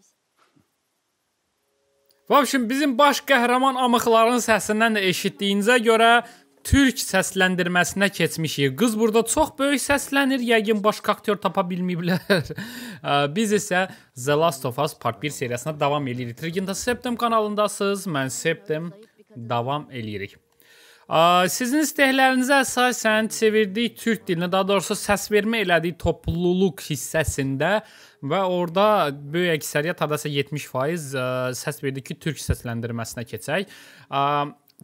Biz. Və общем, bizim baş qəhrəman amıqların səsindən də eşitdiyinizə görə türk səsləndirməsinə keçmişik. Qız burada çox böyük səslənir, yəqin başqa aktyor tapa bilməyiblər. Biz isə The Last of Us Part 1 seriyasına davam eləyirik. Trigində Septem kanalındasınız. Mən Septem davam eləyirik. Sizin istəklərinizə əsasən çevirdik türk dilinə, daha doğrusu səs vermə elədiyi topluluq hissəsində Və orada böyük əksəriyyət hardasa 70% e, səs verdi ki, türk səsləndirməsinə keçək. E,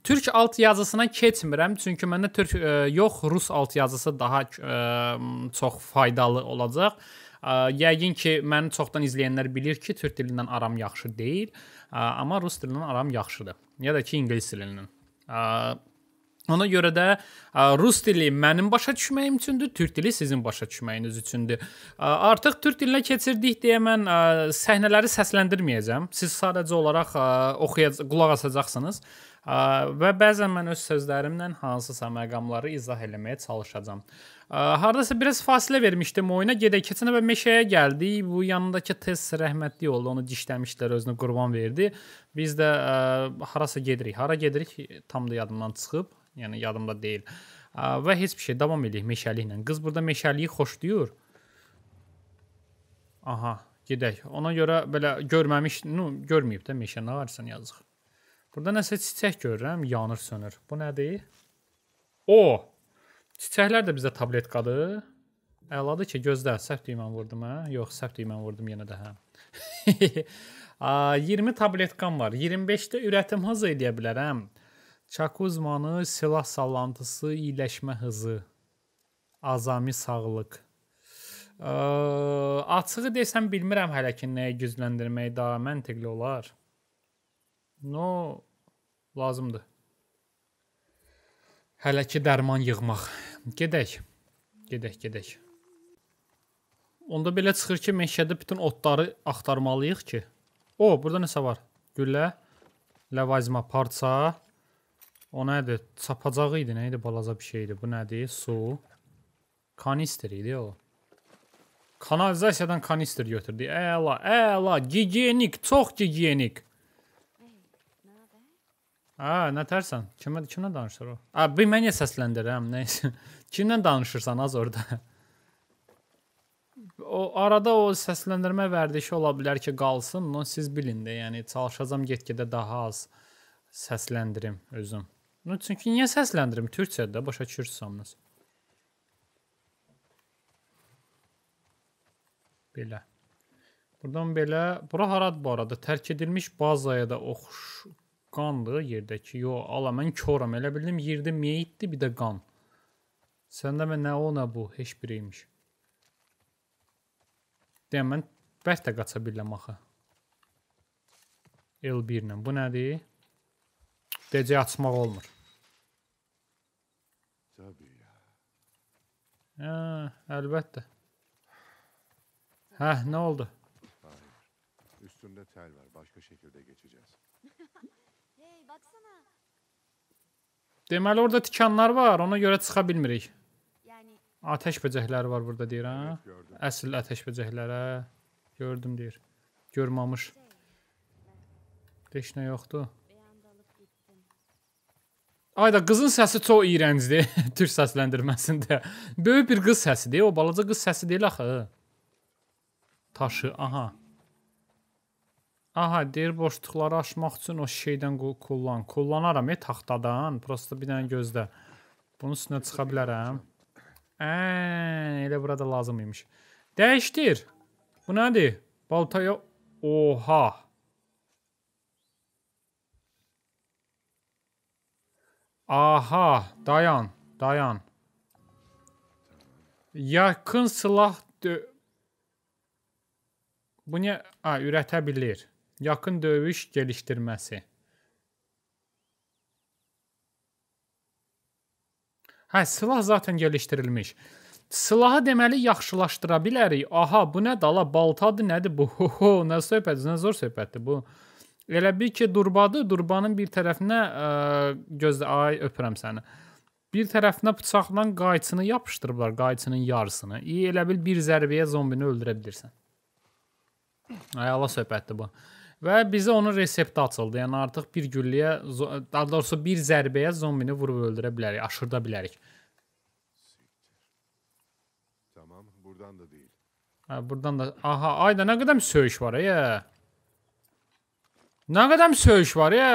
türk alt yazısına keçmirəm, çünki məndə türk e, yox, rus alt yazısı daha çox faydalı olacaq. Yəqin ki, məni çoxdan izləyənlər bilir ki, türk dilindən aram yaxşı deyil, amma rus dilindən aram yaxşıdır. Ya da ki, ingilis dilindən. Ona görə də rus dili mənim başa düşməyim üçündür, türk dili sizin başa düşməyiniz üçündür. Artıq türk dilinə keçirdik deyə mən səhnələri səsləndirməyəcəm. Siz sadəcə olaraq oxuyacaq, qulaq asacaqsınız. Və bəzən mən öz sözlərimlə hansısa məqamları izah eləməyə çalışacağam. Hardasa biraz fasilə vermişdim oyuna. Gedək keçən və meşəyə gəldik. Bu yanındakı tez rəhmətli oldu. Onu dişləmişdilər, özünü qurban verdi. Biz də ə, harasa gedirik. Hara gedirik? Tam da yadımdan çıxıb. Yəni yadımda deyil. Və heç bir şey davam eləyək meşəliklə. Qız burada meşəliyi xoşlayır. Aha, gedək. Ona görə belə görməmiş, nu, görməyib də meşə nə varsan yazıq. Burada nəsə çiçək görürəm, yanır, sönür. Bu nədir? O! Çiçəklər də bizdə tabletkadır. Əladır ki, gözlə, səhv düyməni vurdum, hə? Yox, səhv düyməni vurdum yenə də, hə. 20 tabletkam var. 25-də ürətim hazır eləyə bilərəm. Çak uzmanı silah sallantısı, iyiləşmə hızı, azami sağlıq. Ə, açığı desəm bilmirəm hələ ki nəyə gücləndirmək daha məntiqli olar. No lazımdır. Hələ ki dərman yığmaq. Gedək. Gedək, gedək. Onda belə çıxır ki, meşədə bütün otları axtarmalıyıq ki. O, burada nəsə var. Güllə, ləvazima, parça, O nədir? Çapacağı idi, nə idi? Balaca bir şeydi. Bu nədir? Su. Kanister idi o. Kanalizasiyadan kanister götürdü. Əla, əla, gigiyenik, çox gigiyenik. Hə, nə tərsən? Kimə kimlə danışır o? A, hə, bir məni səsləndirəm, nəysə. Kimlə danışırsan az orada? O arada o səsləndirmə vərdişi ola bilər ki, qalsın. Onu siz bilin də, yəni çalışacağam get-gedə daha az səsləndirim özüm. Ну, çünki niyə səsləndirim? Türkçədir də, başa düşürsünüz. Belə. Buradan belə, bura haradır bu arada? Tərk edilmiş bazaya da oxşqandır yerdəki. Yo, ala mən koram. Elə bildim yerdə meyitdi, bir də qan. Səndə mən nə o, nə bu, heç biriymiş. Deyəm mən bərk də qaça biləm axı. L1 ilə. Bu nədir? DC açmaq olmur. Hə, əlbəttə. Hə, nə oldu? Hayır. Üstünde tel var. Başka şekilde geçeceğiz. hey, baksana. Deməli orada tikanlar var. Ona görə çıxa bilmirik. Yəni atəş böcəkləri var burada deyir, hə? Evet, Əsl atəş böcəkləri. Hə? Gördüm deyir. Görməmiş. Heç nə yoxdur. Ayda qızın səsi çox iyrəncdir türk səsləndirməsində. Böyük bir qız səsidir, o balaca qız səsi deyil axı. Taşı, aha. Aha, deyir boşluqları aşmaq üçün o şeydən kullan. Kullanaram, e, taxtadan. Prosta bir dənə gözlə. Bunun üstünə çıxa bilərəm. Ə, elə burada lazım imiş. Dəyişdir. Bu nədir? Balta yox. Oha. Aha, dayan, dayan. Yakın silah Bu nə? A, ürətə bilir. Yakın döyüş gelişdirməsi. Hə, silah zaten gelişdirilmiş. Silahı deməli yaxşılaşdıra bilərik. Aha, bu nə dala baltadır, nədir bu? Ho, ho, nə söhbətdir, nə zor söhbətdir bu. Elə bil ki, durbadı, durbanın bir tərəfinə ə, e, gözlə ay öpürəm səni. Bir tərəfinə bıçaqla qayçını yapışdırıblar, qayçının yarısını. İyi, elə bil bir zərbəyə zombini öldürə bilirsən. Ayala söhbətdir bu. Və bizə onun resepti açıldı. Yəni artıq bir gülləyə, daha doğrusu bir zərbəyə zombini vurub öldürə bilərik, aşırda bilərik. Tamam, buradan da deyil. Hə, buradan da. Aha, ayda nə qədər söhüş var ya. E. Nə qədəm söyüş var ya?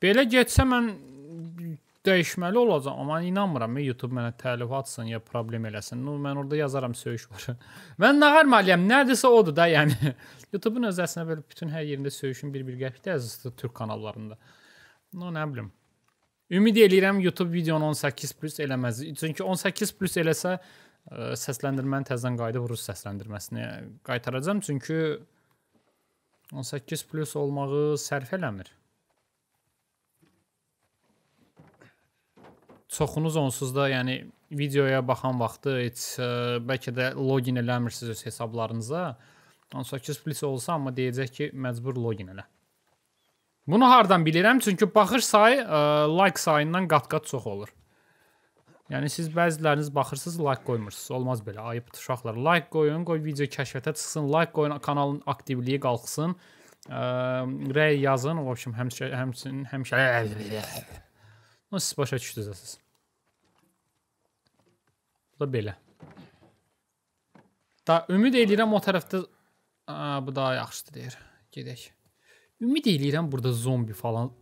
Belə getsə mən dəyişməli olacam, amma inanmıram. YouTube mənə təlif atsın ya problem eləsin. No, mən orada yazaram söyüş var. mən nə qarmalıyam? Nədirsə odur da, yəni. YouTube-un öz əslində belə bütün hər yerində söyüşün bir-bir gəlibdi əzizli türk kanallarında. No, nə bilim. Ümid eləyirəm YouTube videonu 18+ eləməz. Çünki 18+ eləsə səsləndirməni təzədən qayıdıb rus səsləndirməsini qaytaracam çünki 18 plus olmağı sərf eləmir. Çoxunuz onsuz da, yəni videoya baxan vaxtı heç ə, bəlkə də login eləmirsiniz öz hesablarınıza. 18 plus olsa amma deyəcək ki, məcbur login elə. Bunu hardan bilirəm? Çünki baxış sayı ə, like sayından qat-qat çox olur. Yəni siz bəziləriniz baxırsınız, like qoymursunuz. Olmaz belə. Ayıbdır uşaqlar. Like qoyun, qoy video kəşfətə çıxsın, like qoyun, kanalın aktivliyi qalxsın. Ə, rəy yazın. O общем, həmişə həmçinin həmişə Nə siz başa düşdünüz əsas. Bu da belə. Da ümid edirəm o tərəfdə ə, bu daha yaxşıdır deyir. Gedək. Ümid edirəm burada zombi falan.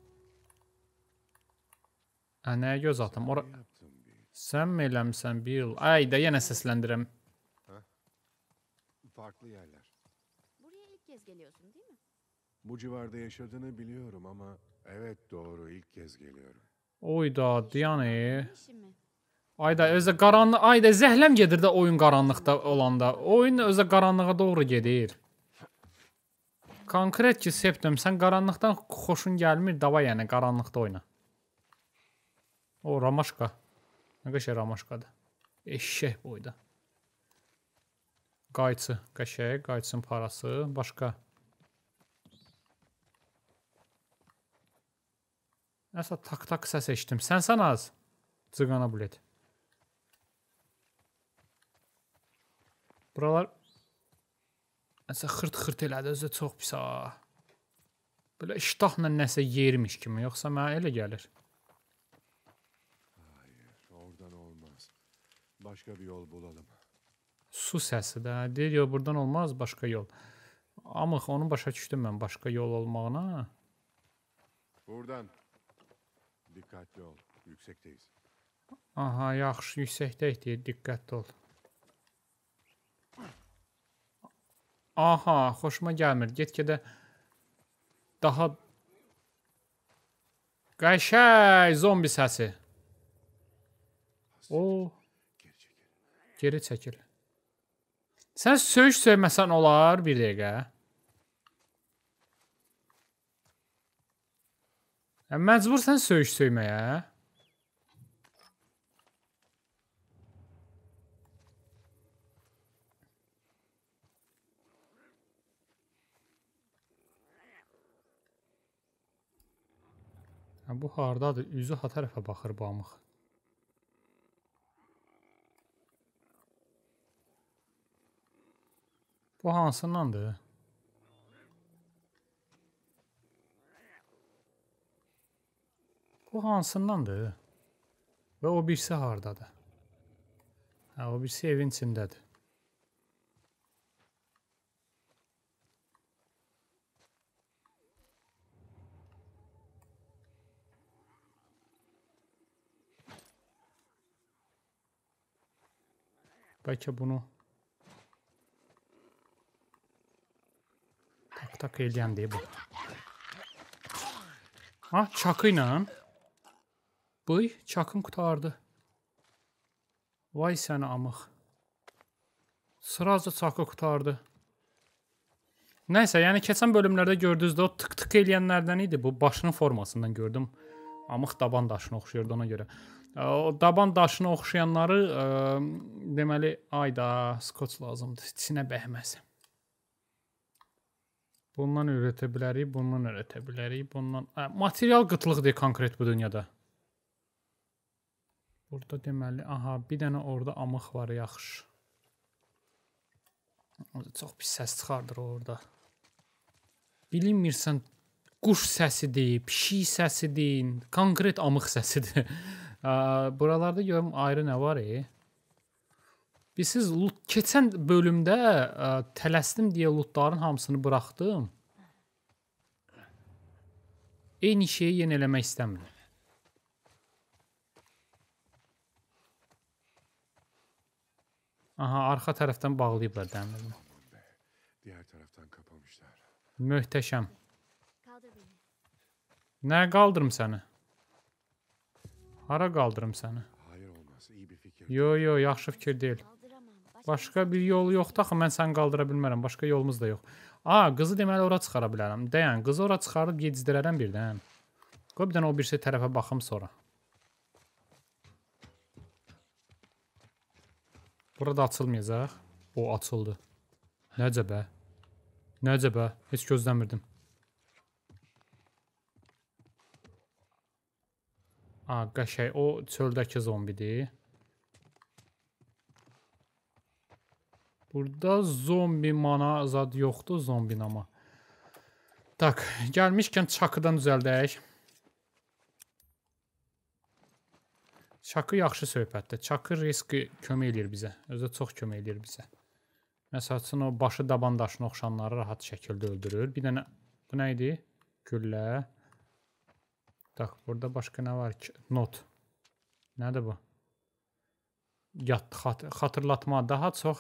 Ə, hə, nəyə göz atım? Ora Sen mi eləmsən Bill? Ay da yenə səsləndirəm. Ha? Farklı yerler. Buraya ilk kez geliyorsun değil mi? Bu civarda yaşadığını biliyorum ama evet doğru ilk kez geliyorum. Oy da Diyanı. Ayda özə qaranlıq, ayda zehlem gedir de oyun qaranlıqda olanda. Oyun özə qaranlığa doğru gedir. Konkret ki, Septem, sən qaranlıqdan xoşun gəlmir, dava yani qaranlıqda oyna. O, Ramaşka. Nə qəşəng ramaşkadır. Eşşək boyda. Qayçı, qəşəng, qayçının parası, başqa. Nəsə tak-tak səs eşitdim. Sənsən az. Cığana bulet. Buralar nəsə xırt-xırt elədi, özü çox pis ha. Belə iştahla nəsə yermiş kimi, yoxsa mənə elə gəlir. başqa bir yol bulalım. Su səsi də deyir, yox burdan olmaz, başqa yol. Amma onu başa düşdüm mən başqa yol olmağına. Buradan diqqətli ol, yüksəkdəyiz. Aha, yaxşı, yüksəkdəyik deyir, diqqətli ol. Aha, xoşuma gəlmir. Get-gedə daha Qəşəy zombi səsi. O. Geri çəkil. Sən söyüş söyməsən olar bir dəqiqə. Məcbursan söyüş söyməyə. Bu hardadır? Üzü ha tərəfə baxır bu amıq. på Hansen nan du. Bu hansındandır? Və o birisi hardadır? Hə, o birisi evin içindədir. Bəlkə bunu Tak eləyəm deyə bu. Ha, çakı ilə. Buy, çakım qutardı. Vay səni amıq. Sırazca çakı qutardı. Nəysə, yəni keçən bölümlərdə gördünüz də o tık-tık eləyənlərdən idi. Bu başının formasından gördüm. Amıq daban daşına oxşuyurdu ona görə. O daban daşına oxşayanları, ə, deməli, ayda skoç lazımdır. Çinə bəhməsin. Bundan öyrətə bilərik, bundan öyrətə bilərik, bundan ə, material qıtlığıdır konkret bu dünyada. Burada deməli, aha, bir dənə orada amıq var, yaxşı. Orada çox pis səs çıxardır orada. Bilinmirsən quş səsidir, pişik səsidir, konkret amıq səsidir. Buralarda görüm ayrı nə var? E? Bilirsiniz, loot keçən bölümdə ə, e, tələsdim deyə lootların hamısını buraxdım. Eyni şeyi yenə eləmək istəmirəm. Aha, arxa tərəfdən bağlayıblar dəmirini. Digər tərəfdən qapamışlar. Möhtəşəm. Nə qaldırım səni? Hara qaldırım səni? Hayır olmaz, iyi bir fikir. Yo, yo, yaxşı fikir deyil. Başqa bir yol yoxdur axı mən səni qaldıra bilmərəm. Başqa yolumuz da yox. A, qızı deməli ora çıxara bilərəm. Dəyən, qızı ora çıxarıb yedizdirərəm birdən. Qoy bir dənə o bir şey tərəfə baxım sonra. Burada açılmayacaq. O açıldı. Necə bə? Necə bə? Heç gözləmirdim. A, qəşəy. O çöldəki zombidir. Burada zombi mana zad yoxdur zombin ama. Tak, gəlmişkən çakıdan düzəldək. Çakı yaxşı söhbətdir. Çakı riski kömək eləyir bizə. Özə çox kömək eləyir bizə. Məsəlçün o başı daban daşına oxşanları rahat şəkildə öldürür. Bir dənə bu nə idi? Güllə. Tak, burada başqa nə var ki? Not. Nədir bu? yad, xatırlatma, daha çox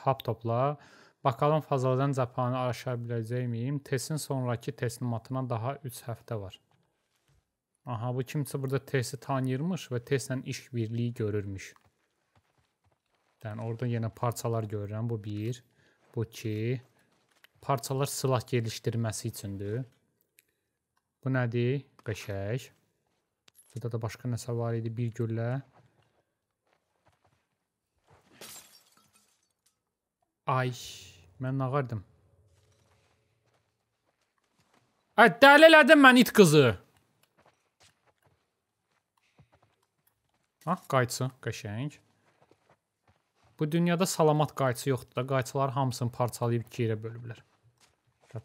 hap topla. Bakalım fazadan cəbhanı aşa biləcəyimiyim? Testin sonrakı teslimatına daha 3 həftə var. Aha, bu kimsə burada testi tanıyırmış və testlə iş birliyi görürmüş. Yəni, orada yenə parçalar görürəm. Bu bir, bu iki. Parçalar silah gelişdirməsi üçündür. Bu nədir? Qəşək. Burada da başqa nəsə var idi. Bir güllə. Bir güllə. Ay, mən nağardım. Ay, dəli elədin mən it qızı. Ah, qayçı, qəşəng. Bu dünyada salamat qayçı yoxdur da, qayçılar hamısını parçalayıb ikiyə bölüblər.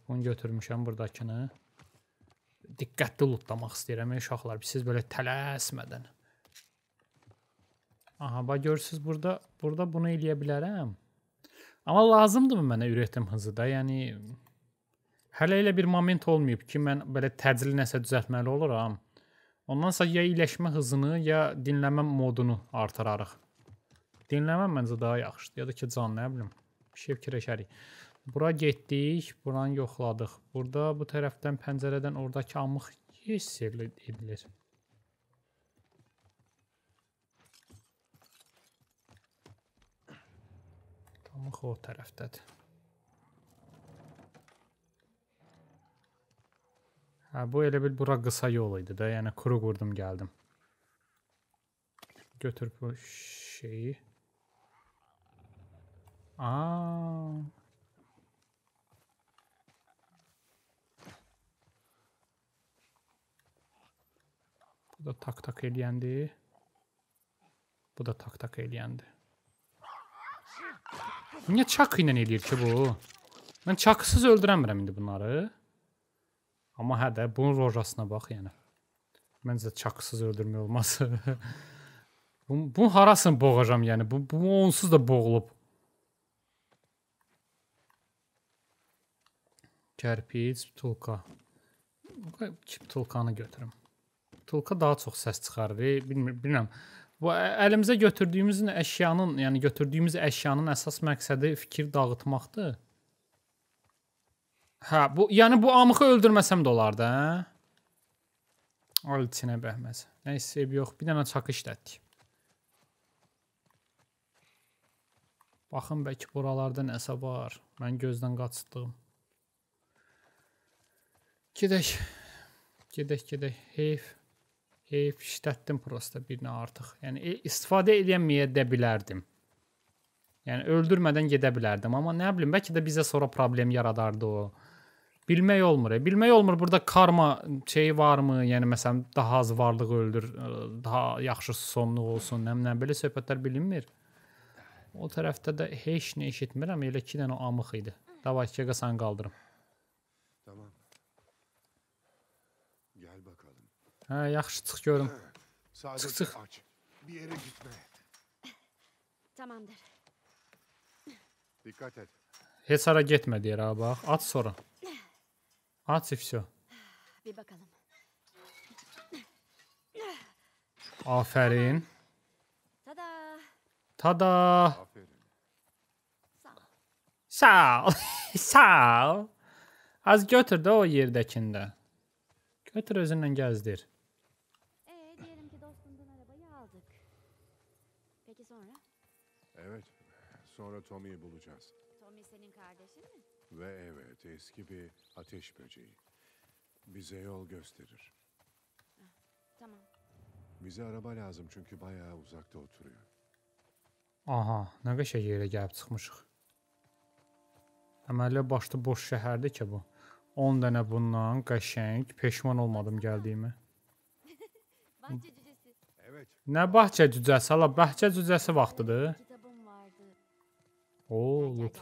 Bunu götürmüşəm burdakını. Diqqətli lootlamaq istəyirəm, uşaqlar, siz belə tələsmədən. Aha, bax görürsüz burada, burada bunu eləyə bilərəm. Amma lazımdımı mənə ürətdim hızı da? Yəni hələ elə bir moment olmayıb ki, mən belə təcili nəsə düzəltməli oluram. Ondansa ya iyiləşmə hızını, ya dinləmə modunu artırarıq. Dinləmə məncə daha yaxşıdır. Ya da ki, can nə bilim, bir şey fikirləşərik. Bura getdik, buranı yoxladıq. Burada bu tərəfdən pəncərədən oradakı amıq hiss edilir. Ama o taraftadır. Ha, bu elə bil bura qısa yol idi də. Yəni kuru vurdum gəldim. Götür bu şeyi. Aa. Bu da tak tak eləyəndi. Bu da tak tak eləyəndi. Niyə çak ilə eləyir ki bu? Mən çaksız öldürəmirəm indi bunları. Amma hə də bunun rojasına bax yəni. Məncə çaksız öldürmək olmaz. bunu, bunu harasını boğacam yəni. Bu, bu onsuz da boğulub. Kərpic, tulka. Kim tulkanı götürüm. Tulka daha çox səs çıxarır. Bilmirəm. Bilmir, Və əlimizə götürdüyümüz əşyanın, yəni götürdüyümüz əşyanın əsas məqsədi fikir dağıtmaqdır. Hə, bu yəni bu amıxı öldürməsəm də olar da. Hə? Altinə bəhməz. Nə isə yox, bir dənə çakı işlətdik. Baxın bəlkə buralarda nəsə var. Mən gözdən qaçdım. Gedək. Gedək, gedək. Heyf e, fişlətdim prosta birinə artıq. Yəni e, istifadə edəməyə də bilərdim. Yəni öldürmədən gedə bilərdim, amma nə bilim, bəlkə də bizə sonra problem yaradardı o. Bilmək olmur. E, bilmək olmur burada karma şeyi varmı? Yəni məsələn daha az varlığı öldür, e, daha yaxşı sonluq olsun, nə bilmən belə söhbətlər bilinmir. O tərəfdə də heç nə eşitmirəm. Elə 2 dənə o amıq idi. Davay, Kega sən qaldırım. Tamam. Hə, yaxşı çıx görüm. Çıx, çıx. Bir yerə getmə. Tamamdır. Dikkat et. Heç hara getmə deyir ha bax. At sonra. At и всё. Bir bakalım. Afərin. Tada. Tada. Aferin. Sağ ol. Sağ ol. Az götür də o yerdəkində. Götür özündən gəzdir. sonra Tommy'yi bulacağız. Tommy senin kardeşin mi? Ve evet eski bir ateş böceği. Bize yol gösterir. Ah, tamam. Bize araba lazım çünkü bayağı uzakta oturuyor. Aha, ne qəşəng yerə gəlib çıxmışıq. Əməlli başlı boş şehirde ki bu. 10 dənə bundan qəşəng, peşman olmadım gəldiyimə. Ne bahçe cücəsi? Hala bahçe cücəsi vaxtıdır. Oo, loot.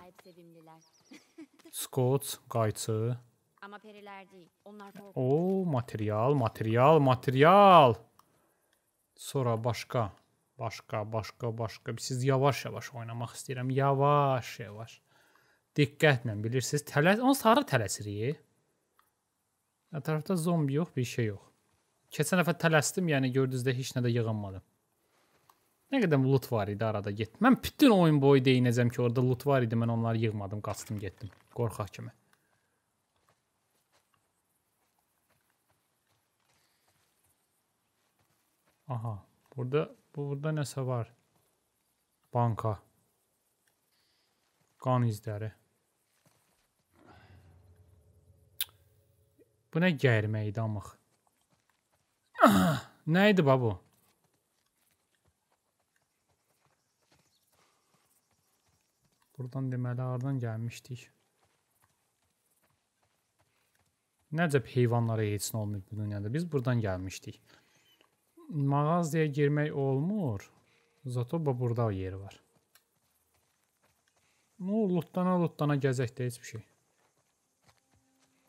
Scott, qayçı. Amma periler değil. Onlar korkuyor. Oo, material, material, material. Sonra başqa. Başqa, başqa, başqa. Siz yavaş-yavaş oynamaq istəyirəm. Yavaş-yavaş. Diqqətlə bilirsiniz. Tələs, onu sarı tələsirik. Ətrafda zombi yox, bir şey yox. Keçən dəfə tələsdim, yəni gördünüz də heç nə də yığılmadı. Nə qədər loot var idi arada getdim. Mən bütün oyun boyu deyinəcəm ki, orada loot var idi, mən onları yığmadım, qaçdım, getdim. Qorxaq kimi. Aha, burada burada nəsə var. Banka. Qan izləri. Bu nə gərməkdir amıx? Nə idi babu? bu? Buradan deməli hardan gəlmişdik? Nəcəb heyvanlara heç nə olmayıb bu dünyada. Biz buradan gəlmişdik. Mağazaya girmək olmur. Zatoba burada yeri var. Nə olur, lootlana, lootlana gəzək də heç bir şey.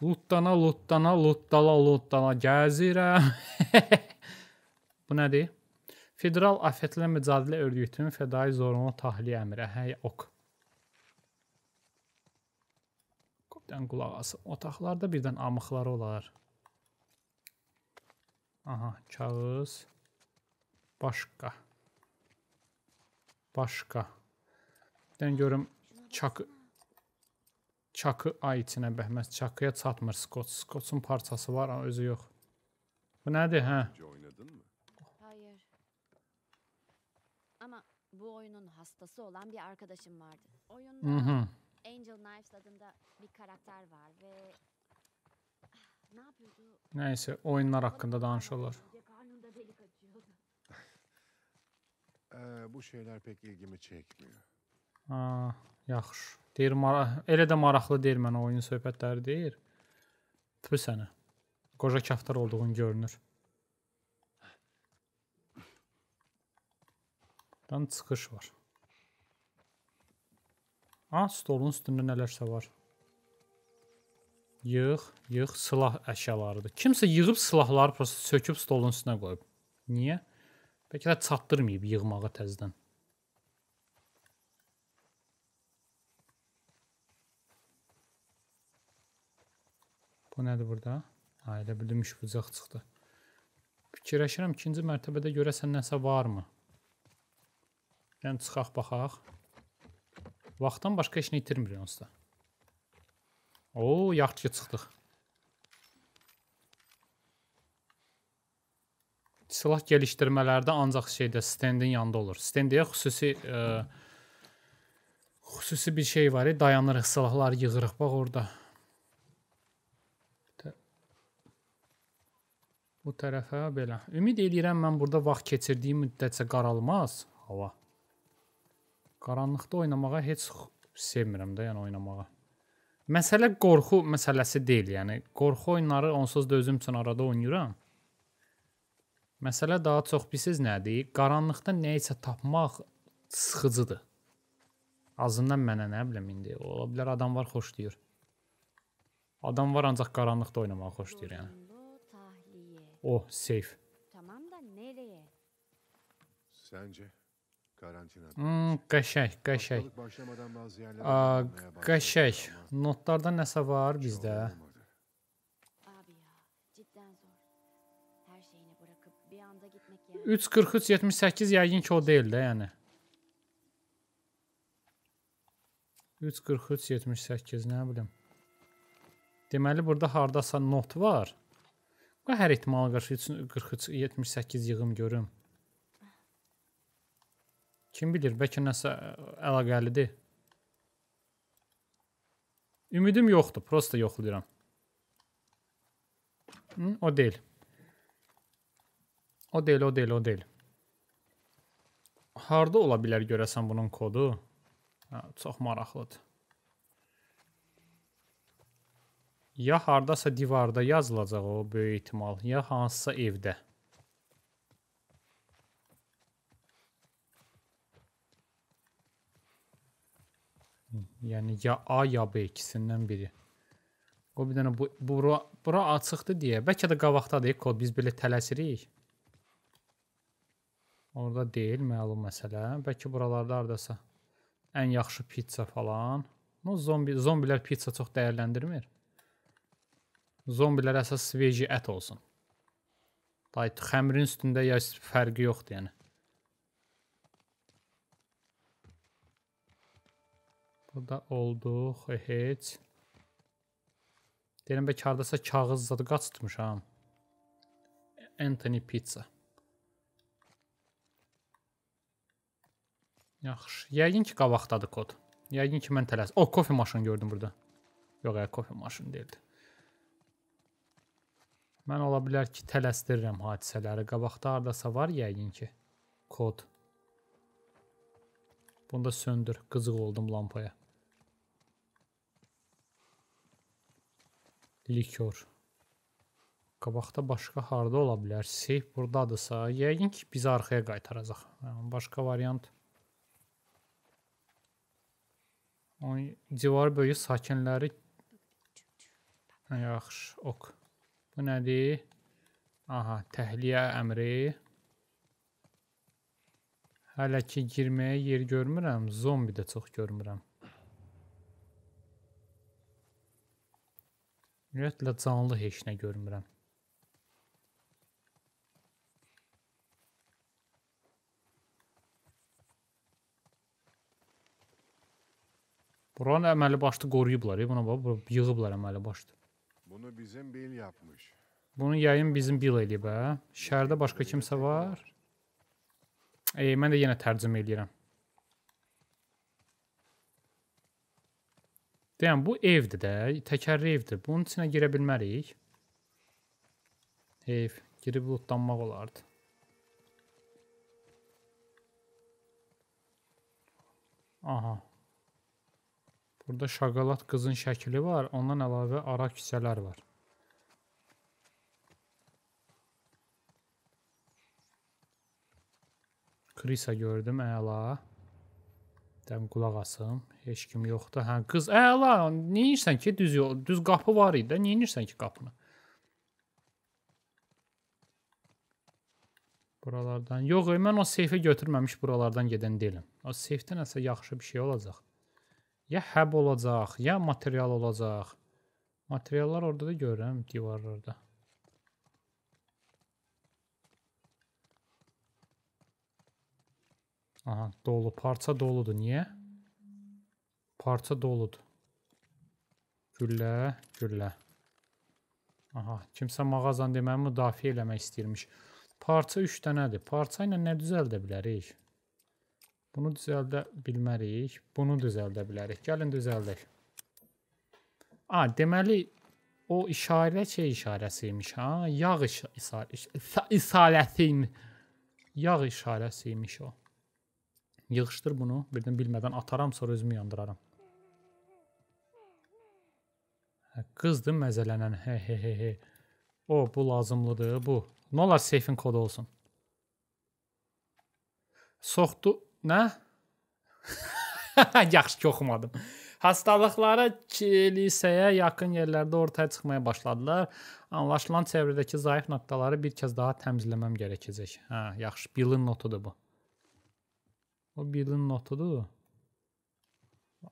Lootlana, lootlana, lootdala, lootdala gəzirəm. bu nədir? Federal Afətlə Mücadilə Örgütünün fədai zorunlu tahliyə əmri. Həy, ok. Müzikdən qulaq asın. Otaqlarda birdən amıqlar olar. Aha, kağız. Başka. Başka. Dən görüm çakı çakı ay içinə bəhməz çakıya çatmır skoç. Skoçun parçası var, ama özü yox. Bu nədir, hə? Hayır. Ama bu oyunun hastası olan bir arkadaşım vardı. Oyunda Hı -hı. Angel Knives adında bir karakter var ve ah, ne yapıyordu? Neyse oyunlar hakkında danışıyorlar. Ee, bu şeyler pek ilgimi çekmiyor. Ha, yaxşı. Deyir, mara elə də maraqlı deyir mənə oyun söhbətləri deyir. Tüpü sənə. Qoca kaftar olduğun görünür. Dan çıxış var. Ha, stolun üstündə nələrsə var. Yığ, yığ, silah əşyalarıdır. Kimsə yığıb silahları prosta söküb stolun üstünə qoyub. Niyə? Bəlkə də çatdırmayıb yığmağa təzdən. Bu nədir burada? Ha, elə bildim iş bucaq çıxdı. Fikirləşirəm ikinci mərtəbədə görəsən nəsə varmı? Yəni çıxaq baxaq. Vaxtdan başqa işini itirmir onsuz da. Oo, yaxşı ki çıxdıq. Silah gəlişdirmələrdə ancaq şeydə stendin yanında olur. Stendiyə xüsusi ə, e, xüsusi bir şey var, dayanırıq, silahları yığırıq bax orada. Bu tərəfə belə. Ümid edirəm mən burada vaxt keçirdiyim müddətcə qaralmaz hava. Qaranlıqda oynamağa heç sevmirəm də, yəni oynamağa. Məsələ qorxu məsələsi deyil, yəni qorxu oyunları onsuz da özüm üçün arada oynayıram. Məsələ daha çox bilirsiz nədir? Qaranlıqda nəyisə tapmaq sıxıcıdır. Azından mənə nə bilim indi. Ola bilər adam var xoşlayır. Adam var ancaq qaranlıqda oynamağı xoşlayır yəni. Oh, safe. Tamam da nereye? Sence? Hmm, qəşək, qəşək. A, qəşək. Notlarda nəsə var bizdə. Abi ya, cidden zor. Hər şeyini buraxıb bir anda getmək yəni. 343 78 yəqin ki o deyil də, yəni. 343 78 nə bilim. Deməli burada hardasa not var. Bu hər ehtimala qarşı 343 78 yığım görüm. Kim bilir, bəlkə nəsə e, əlaqəlidir. Ümidim yoxdur, prosta yoxlayıram. Hı, o deyil. O deyil, o deyil, o deyil. Harda ola bilər görəsən bunun kodu? Hə, çox maraqlıdır. Ya hardasa divarda yazılacaq o böyük ehtimal, ya hansısa evdə. Yəni ya A ya B ikisindən biri. O bir dənə bu bura, bura açıqdır deyə. Bəlkə də qavaqdadır kod. Biz belə tələsirik. Orada deyil məlum məsələ. Bəlkə buralarda hardasa ən yaxşı pizza falan. No zombi zombilər pizza çox dəyərləndirmir. Zombilər əsas sveji ət olsun. Dayı xəmirin üstündə ya fərqi yoxdur yəni. Burada olduq. E, heç. Deyirəm, bəlkə haradasa kağız zadı qaç tutmuşam. Anthony Pizza. Yaxşı. Yəqin ki, qabaqdadır kod. Yəqin ki, mən tələs. O, kofe maşını gördüm burada. Yox, ə, kofe maşını deyildi. Mən ola bilər ki, tələsdirirəm hadisələri. Qabaqda hardasa var yəqin ki, kod. Bunu da söndür. Qızıq oldum lampaya. likor. Qabaqda başqa harda ola bilər? Seyf burdadırsa, yəqin ki, bizi arxaya qaytaracaq. Yəni başqa variant Onun civarı böyük sakinləri hə, Yaxşı, ok. Bu nədir? Aha, təhliyə əmri. Hələ ki girməyə yer görmürəm, zombi də çox görmürəm. Ümumiyyətlə canlı heç nə görmürəm. Buranı əməli başlı qoruyublar. E, buna bax, yığıblar əməli başlı. Bunu bizim Bill yapmış. Bunu yayın bizim Bill eləyib, hə? Şəhərdə başqa kimsə var? Ey, mən də yenə tərcümə eləyirəm. Deyəm, bu evdir də, təkərli evdir. Bunun içinə girə bilmərik. Heyf, girib lootlanmaq olardı. Aha. Burada şaqalat qızın şəkli var, ondan əlavə ara kisələr var. Krisa gördüm, əla. Dəm qulaq asım. Heç kim yoxdur. Hə, qız, əla, nə edirsən ki? Düz yol, düz qapı var idi də. Nə edirsən ki qapını? Buralardan. Yox, e, mən o seyfi götürməmiş buralardan gedən deyiləm. O seyfdə nəsə yaxşı bir şey olacaq. Ya həb olacaq, ya material olacaq. Materiallar orada da görürəm divarlarda. Aha dolu. Parça doludur. Niyə? Parça doludur. Güllə, güllə. Aha, kimsə mağazanı deməmi müdafiə eləmək istəyirmiş. Parça 3 dənədir. Parça ilə nə düzəldə bilərik? Bunu düzəldə bilmərik. Bunu düzəldə bilərik. Gəlin düzəldək. A, deməli o işarə şey işarəsiymiş, ha? Yağ işarəsi. İs is is yağ işarəsiymiş o. Yığışdır bunu. Birdən bilmədən ataram, sonra özümü yandıraram. Hə, qızdır məzələnən. He hə, he hə, he hə, he. O, bu lazımlıdır, bu. Nə olar seyfin kodu olsun. Soxdu. Nə? Yaxşı ki, oxumadım. Hastalıqlara kilisəyə yaxın yerlərdə ortaya çıxmaya başladılar. Anlaşılan çevrədəki zəif nöqtələri bir kəz daha təmizləməm gərəkəcək. Hə, yaxşı, Billin notudur bu. O birinin notudur.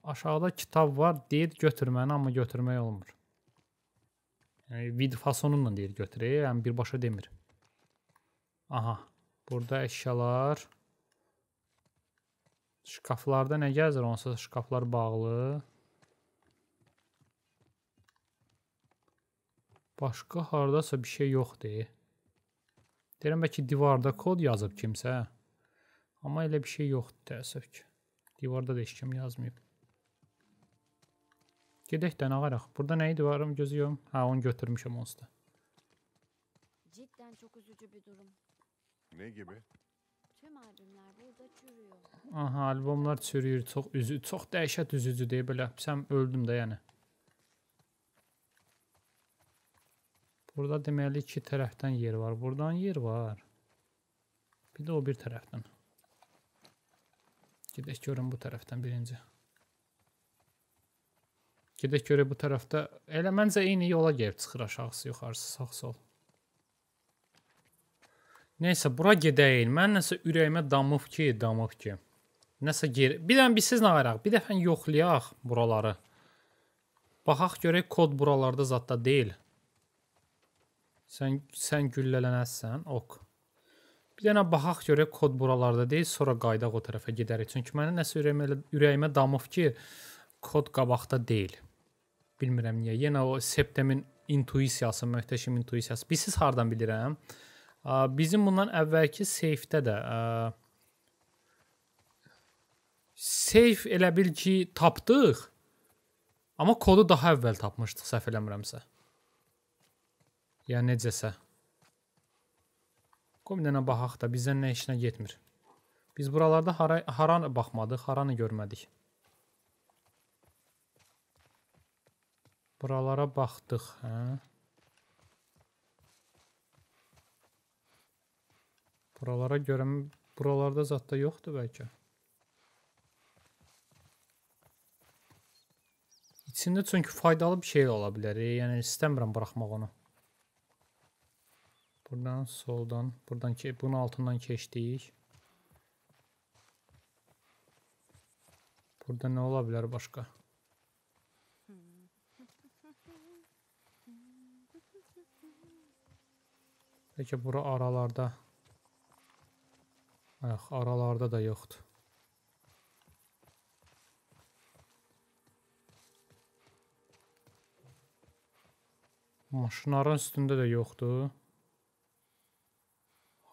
Aşağıda kitab var. Deyir götürməni, amma götürmək olmur. Yəni vid fasonunla deyir götürək, yəni birbaşa demir. Aha. Burada əşyalar Şkaflarda nə gəzir? Onsuz şkaflar bağlı. Başqa hardasa bir şey yoxdur. Deyirəm bəlkə divarda kod yazıb kimsə. Amma elə bir şey yoxdur təəssüf ki. Divarda da heç kim yazmayıb. Gedək dənağaraq. Burada nə idi varım gözüyüm? Hə, onu götürmüşəm onsuz da. Cidden çok üzücü bir durum. Ne gibi? Tüm albümler burada çürüyor. Aha, albomlar çürüyür. Çox üzü, çox dəhşət üzücü deyə belə. Sən öldüm də yəni. Burada deməli iki tərəfdən yer var. Buradan yer var. Bir də o bir tərəfdən. Gedək görüm bu tərəfdən birinci. Gedək görə bu tərəfdə. Elə məncə eyni yola gəlib çıxır aşağısı, yuxarısı, sağ-sol. Nəysə, bura gedəyin. Mən nəsə ürəyimə damıb ki, damıb ki. Nəsə ger. Bir dənə bir siz nə ayıraq? Bir dəfə yoxlayaq buraları. Baxaq görək kod buralarda zətdə deyil. Sən sən güllələnəsən, ok. Bir dənə baxaq görək kod buralarda deyil, sonra qayıdaq o tərəfə gedərik. Çünki mənim nəsə ürəyimə, ürəyimə damıb ki, kod qabaqda deyil. Bilmirəm niyə. Yenə o Septemin intuisiyası, möhtəşəm intuisiyası. Bilsiz hardan bilirəm? Bizim bundan əvvəlki seyfdə də seyf elə bil ki, tapdıq. Amma kodu daha əvvəl tapmışdıq, səhv eləmirəmsə. Ya yəni necəsə. Qoy bir dənə baxaq da bizə nə işinə getmir. Biz buralarda hara, haranı baxmadıq, haranı görmədik. Buralara baxdıq, hə? Buralara görəm, buralarda zat da yoxdur bəlkə. İçində çünki faydalı bir şey ola bilər. Yəni istəmirəm buraxmaq onu. Buradan soldan, buradan ki bunun altından keçdik. Burada nə ola bilər başqa? Bəlkə bura aralarda Yox, aralarda da yoxdur. Maşınların üstündə də yoxdur.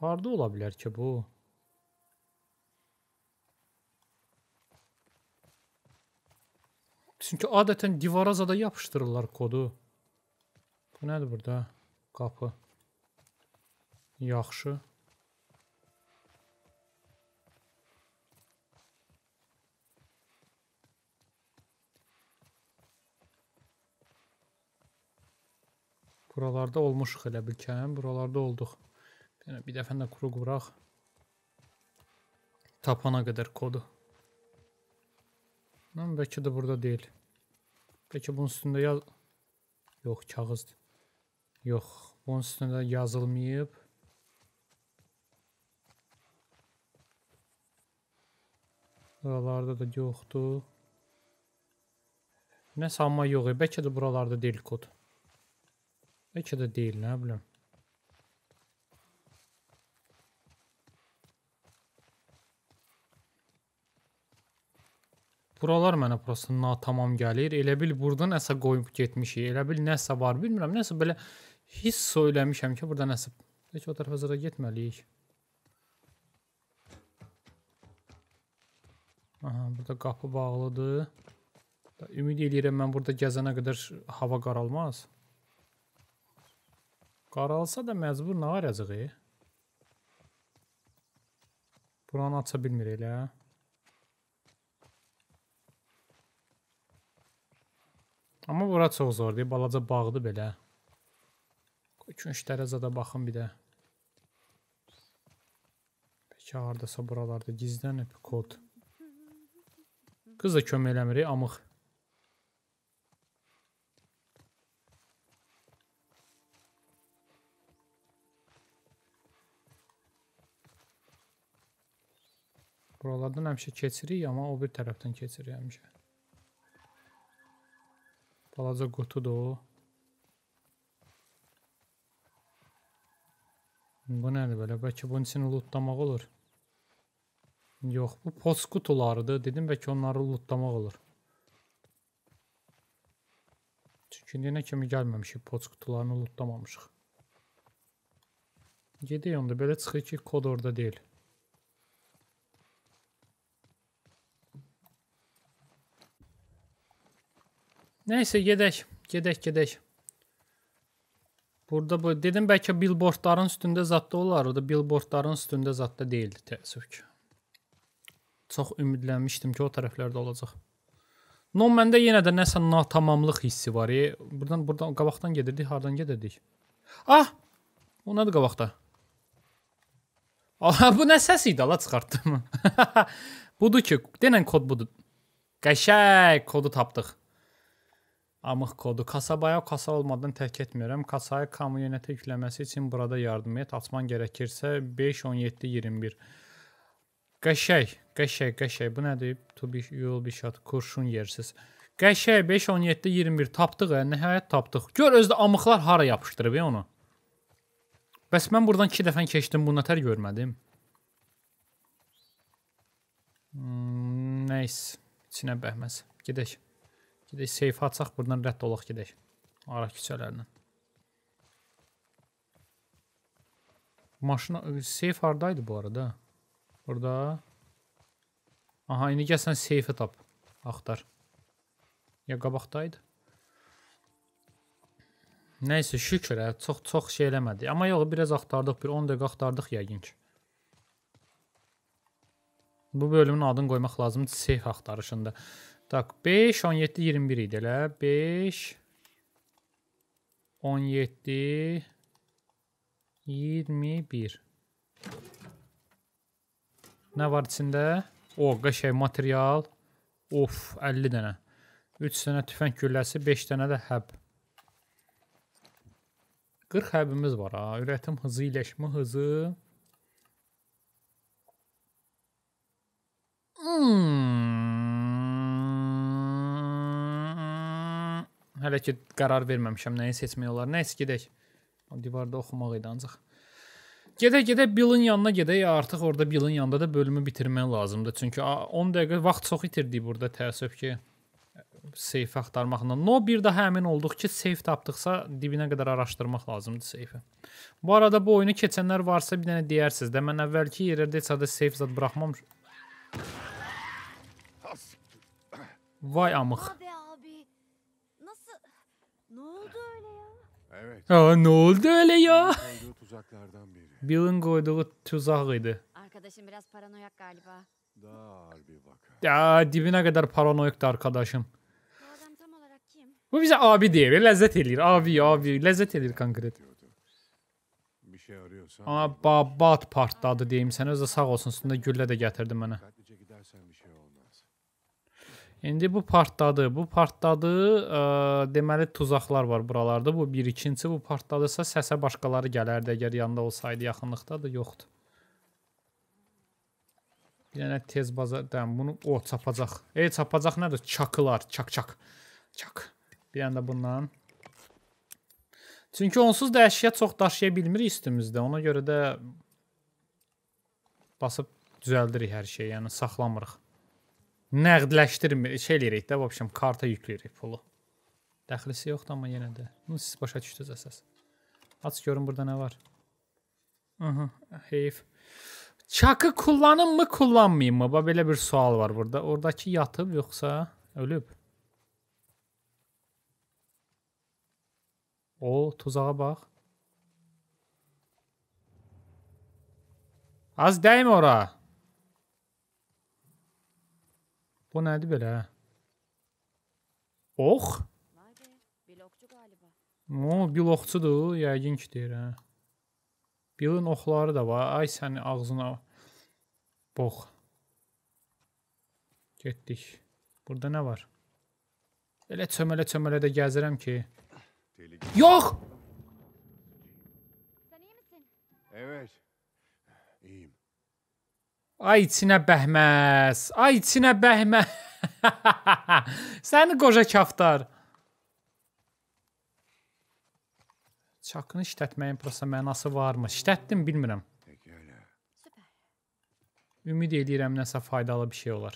Harda ola bilər ki bu? Çünki adətən divara zada yapışdırırlar kodu. Bu nədir burada? Qapı. Yaxşı. Buralarda olmuşuq elə bilkəm. Buralarda olduq. Yenə bir dəfən də kuru quraq. Tapana qədər kodu. Lan bəlkə də burada deyil. Bəlkə bunun üstündə yaz... Yox, kağızdır. Yox, bunun üstündə yazılmayıb. Buralarda da yoxdur. Nəsə amma yox, e, bəlkə də buralarda deyil kod. Bəlkə də deyil, nə biləm. Buralar mənə prosta natamam gəlir. Elə bil burdan nəsə qoyub getmişik. Elə bil nəsə var, bilmirəm, nəsə belə hiss söyləmişəm ki, burada nəsə heç o tərəfə zərə getməliyik. Aha, burada qapı bağlıdır. Ümid eləyirəm mən burada gəzənə qədər hava qaralmaz. Qaralsa da məcbur nə arayacağıq? Buranı aça bilmir elə. Amma bura çox zordur, balaca bağdı belə. 2-3 dərəcədə baxın bir də. Bəlkə hardasa buralarda gizlənib kod. Qız da kömək eləmirik, amıq. Buralardan həmişə keçirik, amma o bir tərəfdən keçirik həmişə. Balaca qutudur o. Bu nədir belə? Bəlkə bunun içini lootlamaq olur. Yox, bu post qutularıdır. Dedim bəlkə onları lootlamaq olur. Çünki yenə kimi gəlməmişik, post qutularını lootlamamışıq. Gedək onda, belə çıxır ki, kod orada deyil. Nəysə gedək, gedək, gedək. Burada bu dedim bəlkə billboardların üstündə zadda olar, o da billboardların üstündə zadda deyildi təəssüf ki. Çox ümidlənmişdim ki, o tərəflərdə olacaq. No məndə yenə də nəsə natamamlıq hissi var. E, buradan buradan qabaqdan gedirdik, hardan gedirdik? Ah! O nədir qabaqda? Aha, bu nə səs idi? Ala çıxartdım. budur ki, denən kod budur. Qəşəng kodu tapdıq. Amıq kodu. Kasabaya kasa olmadan tək etmirəm. Kasayı kamyonetə yükləməsi üçün burada yardım et. Açman gərəkirsə 5 17 21. Qəşəng, qəşəng, qəşəng. Bu nədir? To be you'll be shot. Kurşun yersiz. Qəşəng 5 17 21 tapdıq. Ə, nəhayət tapdıq. Gör özdə amıqlar hara yapışdırıb ya e, onu. Bəs mən buradan 2 dəfə keçdim, bunu nətər görmədim? Hmm, Nəysə, nice. içinə bəhməz. Gedək. Gedək seyfi açaq, buradan rədd olaq gedək. Araq küçələrindən. Maşına e, seyf hardaydı bu arada? Burada. Aha, indi gəlsən seyfi tap. Axtar. Ya qabaqdaydı. Nəysə, şükür, ə, hə, çox-çox şey eləmədi. Amma yox, biraz axtardıq, bir 10 dəqiqə axtardıq yəqin ki. Bu bölümün adını qoymaq lazımdır seyf axtarışında. Tak, 5, 17, 21 idi elə. 5, 17, 21. Nə var içində? O, qəşəng material. Of, 50 dənə. 3 dənə tüfəng gülləsi, 5 dənə də həb. 40 həbimiz var ha. Ürətim hızı, iyiləşmə hızı. Hmm. Hələ ki qərar verməmişəm nəyi seçmək olar. Nəysə gedək. O divarda oxumaq idi ancaq. Gedə-gedə Billin yanına gedək. Artıq orada Billin yanında da bölümü bitirmək lazımdır. Çünki 10 dəqiqə vaxt çox itirdik burada təəssüf ki seyf axtarmaqla. No bir daha həmin olduq ki, seyf tapdıqsa dibinə qədər araşdırmaq lazımdır seyfi. Bu arada bu oyunu keçənlər varsa bir dənə deyərsiz də. Mən əvvəlki yerlərdə heç adı seyf zad buraxmamışam. Vay amıq. Ne oldu öyle ya? Evet. Aa ne oldu öyle ya? Tuzaklardan biri. Bill'in koyduğu tuzağıydı. Arkadaşım biraz paranoyak galiba. Daha ağır bir vaka. Ya dibine kadar paranoyaktı arkadaşım. Bu adam tam olarak kim? Bu bize abi diye bir lezzet elir. Abi abi lezzet elir konkret. Bir şey arıyorsan... Ama babat partladı deyim. sen özə sağ olsun. Üstündə gülle de gətirdi bana. İndi bu partladı. Bu partladı. Ə, e, deməli tuzaqlar var buralarda. Bu bir, ikincisi bu partladısa səsə başqaları gələrdi əgər yanında olsaydı, yaxınlıqdadır, yoxdur. Bir dənə tez bazar, dəm bunu o çapacaq. Ey çapacaq nədir? Çakılar, çak-çak. Çak. Bir dənə də bundan. Çünki onsuz da əşya çox daşıya bilmirik üstümüzdə. Ona görə də basıb düzəldirik hər şeyi, yəni saxlamırıq. Nəqdləşdirmir, şey eləyirik də, vəbşəm karta yükləyirik pulu. Dəxlisi yoxdur amma yenə də. Bunu siz başa düşdünüz əsas. Aç görün burada nə var. Aha, heyf. Çakı kullanım mı, kullanmayayım mı? Bax belə bir sual var burada. Oradakı yatıb yoxsa ölüb? O tuzağa bax. Az dəymə ora. Bu nədir belə? Ox? O, biloxçudur, yəqin ki deyir, hə. Bilin oxları da var. Ay sənin ağzına box. Getdik. Burada nə var? Elə çömələ-çömələ də gəzirəm ki. Yox! Ay içinə bəhməz. Ay içinə bəhməz. Səni qoca kaftar. Çakını işlətməyin prosta mənası varmı? İşlətdim, bilmirəm. Ümid edirəm nəsə faydalı bir şey olar.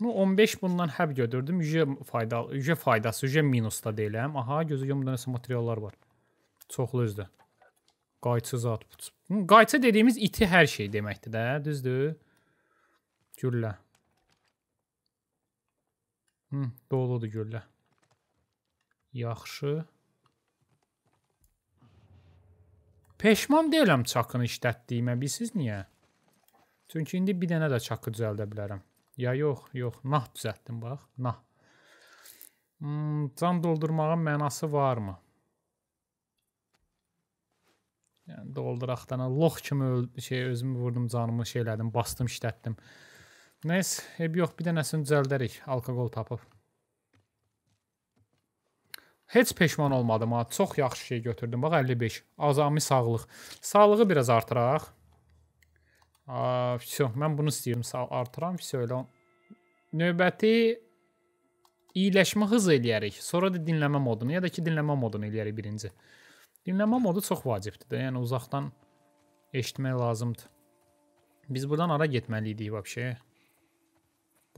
Bunu 15 bundan həb götürdüm. Yücə faydalı, yücə faydası, yücə minusda deyiləm. Aha, gözü yumda nəsə materiallar var. Çoxlu üzdür. Qayçı zat. Qayçı dediyimiz iti hər şey deməkdir də, düzdür? Güllə. Hı, doludur güllə. Yaxşı. Peşman deyiləm çakını işlətdiyimə, bilsiz niyə? Çünki indi bir dənə də çakı düzəldə bilərəm. Ya yox, yox, nah düzəltdim bax, nah. Hmm, can doldurmağın mənası varmı? Yəni dolduraqdan lox kimi şey özümü vurdum, canımı şey elədim, bastım, işlətdim. Nəysə, hep yox, bir dənəsini düzəldərik alkoqol tapıb. Heç peşman olmadım ha. Çox yaxşı şey götürdüm. Bax 55. Azami sağlıq. Sağlığı biraz artıraq. Vəsyo, mən bunu istəyirəm. Sağ artıram. Vəsyo elə. Növbəti iyiləşmə hızı eləyərik. Sonra da dinləmə modunu ya da ki dinləmə modunu eləyərik birinci. Dinləmə modu çox vacibdir də, yəni uzaqdan eşitmək lazımdır. Biz buradan ara getməli idik vəbşə.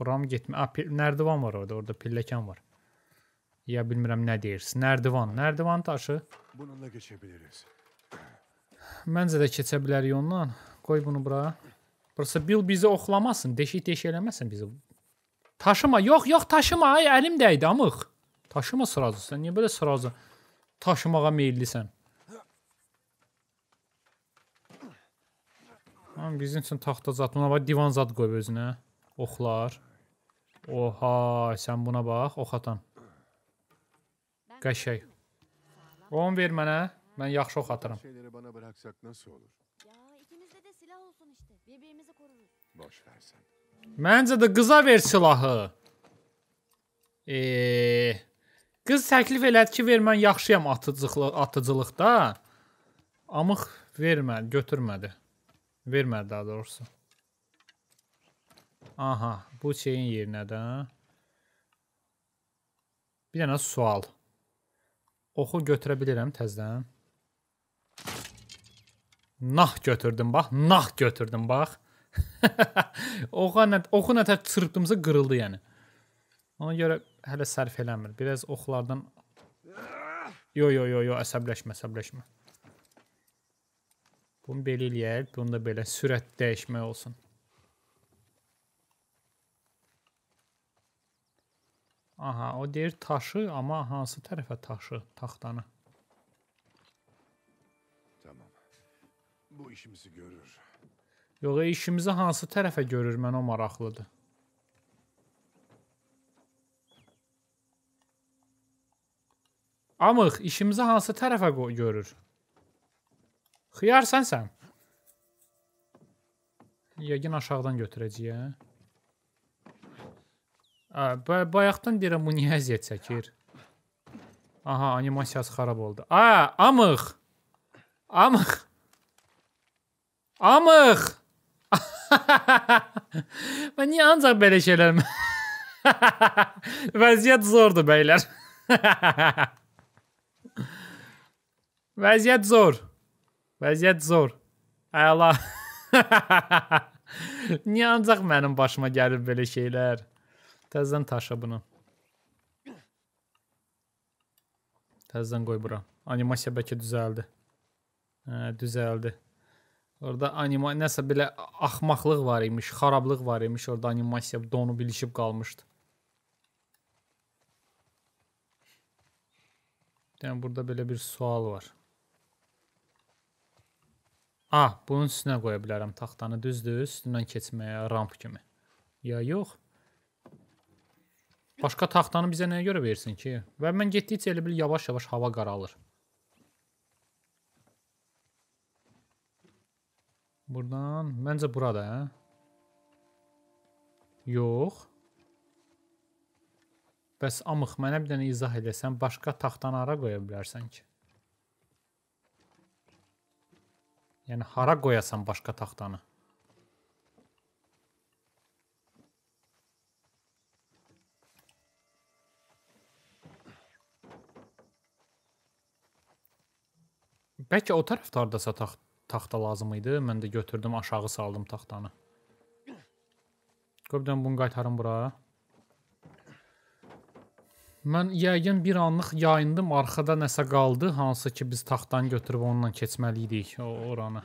Buram getmə. A, nərdivan var orada, orada pilləkən var. Ya bilmirəm nə deyirsiniz. Nərdivan, nərdivan taşı. Bununla keçə bilərik. Məncə də keçə bilərik ondan. Qoy bunu bura. Bursa Bill bizi oxlamasın, deşik-deşik eləməsin bizi. Taşıma, yox, yox, taşıma. Ay, əlim dəydi amıq. Taşıma sırazu. Sən niyə belə sırazu taşımağa meyllisən? Amma bizim üçün taxta zat, buna bax divan zad qoyub özünə. Oxlar. Oha, sən buna bax, ox atan. Qəşəng. Onu ver mənə. Mən yaxşı ox atıram. Şeyləri bana bıraksaq nasıl olur? Ya ikimizdə də silah olsun işte. Bir-birimizi qoruruz. Boş versən. Məncə də qıza ver silahı. Eee. Qız təklif elədi ki, ver mən yaxşıyam atıcılıqda, atıcılıqda. Amıq vermədi, götürmədi. Vermədi daha doğrusu. Aha, bu şeyin yerinə də. Bir dənə sual. Oxu götürə bilirəm təzdən. Nah götürdüm bax, nah götürdüm bax. oxu nə, oxu nə tər çırpdımsa qırıldı yəni. Ona görə hələ sərf eləmir. Biraz oxlardan... Yo, yo, yo, yo, əsəbləşmə, əsəbləşmə. Bunu belə eləyək, bunu da belə sürət dəyişmək olsun. Aha, o deyir taşı, amma hansı tərəfə taşı, taxtanı? Tamam. Bu işimizi görür. Yox, e, işimizi hansı tərəfə görür? Mən o maraqlıdır. Amıq, işimizi hansı tərəfə görür? Xiyar sənsən. Yəqin aşağıdan götürəcək. Hə, ba bayaqdan deyirəm bu niyə əziyyət çəkir? Aha, animasiyası xarab oldu. A, hə, amıq. Amıq. Amıq. Mən niyə ancaq belə şeylər Vəziyyət zordur bəylər. Vəziyyət zor. Vəziyyət zor. Əla. Niyə ancaq mənim başıma gəlir belə şeylər? Təzədən taşa bunu. Təzədən qoy bura. Animasiya bəlkə düzəldi. Hə, düzəldi. Orada anima nəsə belə axmaqlıq var imiş, xarablıq var imiş. Orada animasiya donu bilişib qalmışdı. Yəni burada belə bir sual var. A, bunun üstünə qoya bilərəm taxtanı, düzdür, üstündən keçməyə ramp kimi. Ya yox. Başqa taxtanı bizə nəyə görə versin ki? Və mən getdikcə elə bil yavaş-yavaş hava qaralır. Buradan, məncə burada, hə? Yox. Bəs amıq, mənə bir dənə izah edəsən, başqa taxtanı ara qoya bilərsən ki? Yəni hara qoyasan başqa taxtanı? Bəlkə o tərəfdardasa taxt taxta lazım idi. Mən də götürdüm, aşağı saldım taxtanı. Qoy bir dənə bunu qaytarım bura. Mən yəqin bir anlıq yayındım, arxada nəsə qaldı, hansı ki biz taxtanı götürüb onunla keçməli idik o oranı.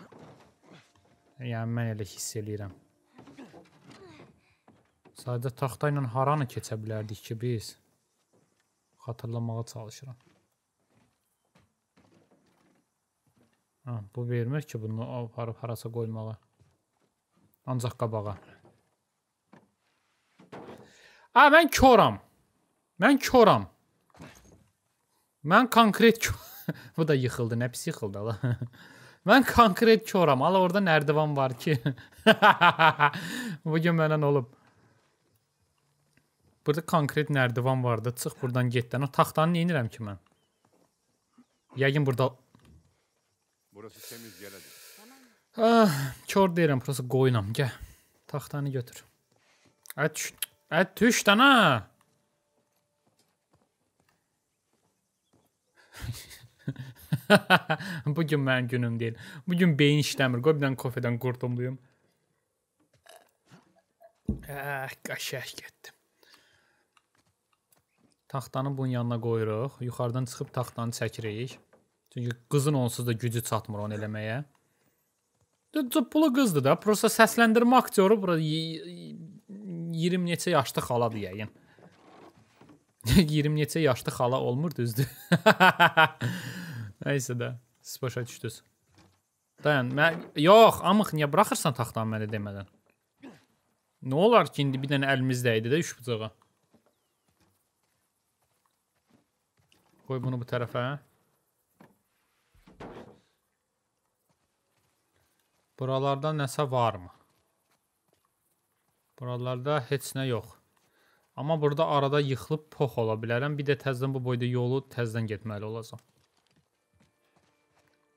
Yəni mən elə hiss eləyirəm. Sadə taxta ilə haranı keçə bilərdik ki biz? Xatırlamağa çalışıram. Ha, hə, bu vermir ki bunu aparıb harasa qoymağa. Ancaq qabağa. A, hə, mən koram. Mən koram. Mən konkret bu da yıxıldı. Nə pis yıxıldı ala. mən konkret koram. Ala orada nərdivan var ki. bu gün mənə nə olub? Burada konkret nərdivan vardı. Çıx burdan getdən. O taxtanı nə edirəm ki mən? Yəqin burada Burası təmiz yerdir. Ah, kör deyirəm, prosta qoyunam. Gəl. Taxtanı götür. Ət, ət düş dana. Bugün mənim günüm deyil. Bugün beyin işləmir. Qoy bir dənə kofedən qurtumluyum. Əh, eh, qaşəh getdim. Taxtanı bunun yanına qoyuruq. Yuxarıdan çıxıb taxtanı çəkirik. Çünki qızın onsuz da gücü çatmır onu eləməyə. Cıppulu qızdır da. Prosta səsləndirmə aktyoru bura 20 neçə yaşlı xaladır yəqin. 20 neçə yaşlı xala olmur düzdür. Nəysə də, siz başa düşdünüz. Dayan, mən yox, amıx niyə buraxırsan taxtanı mənə demədən? Nə olar ki, indi bir dənə əlimiz dəydi də üç bıçağa. Qoy bunu bu tərəfə. Buralarda nəsə varmı? Buralarda heç nə yox. Amma burada arada yıxılıb pox ola bilərəm. Bir də təzdən bu boyda yolu təzdən getməli olacam.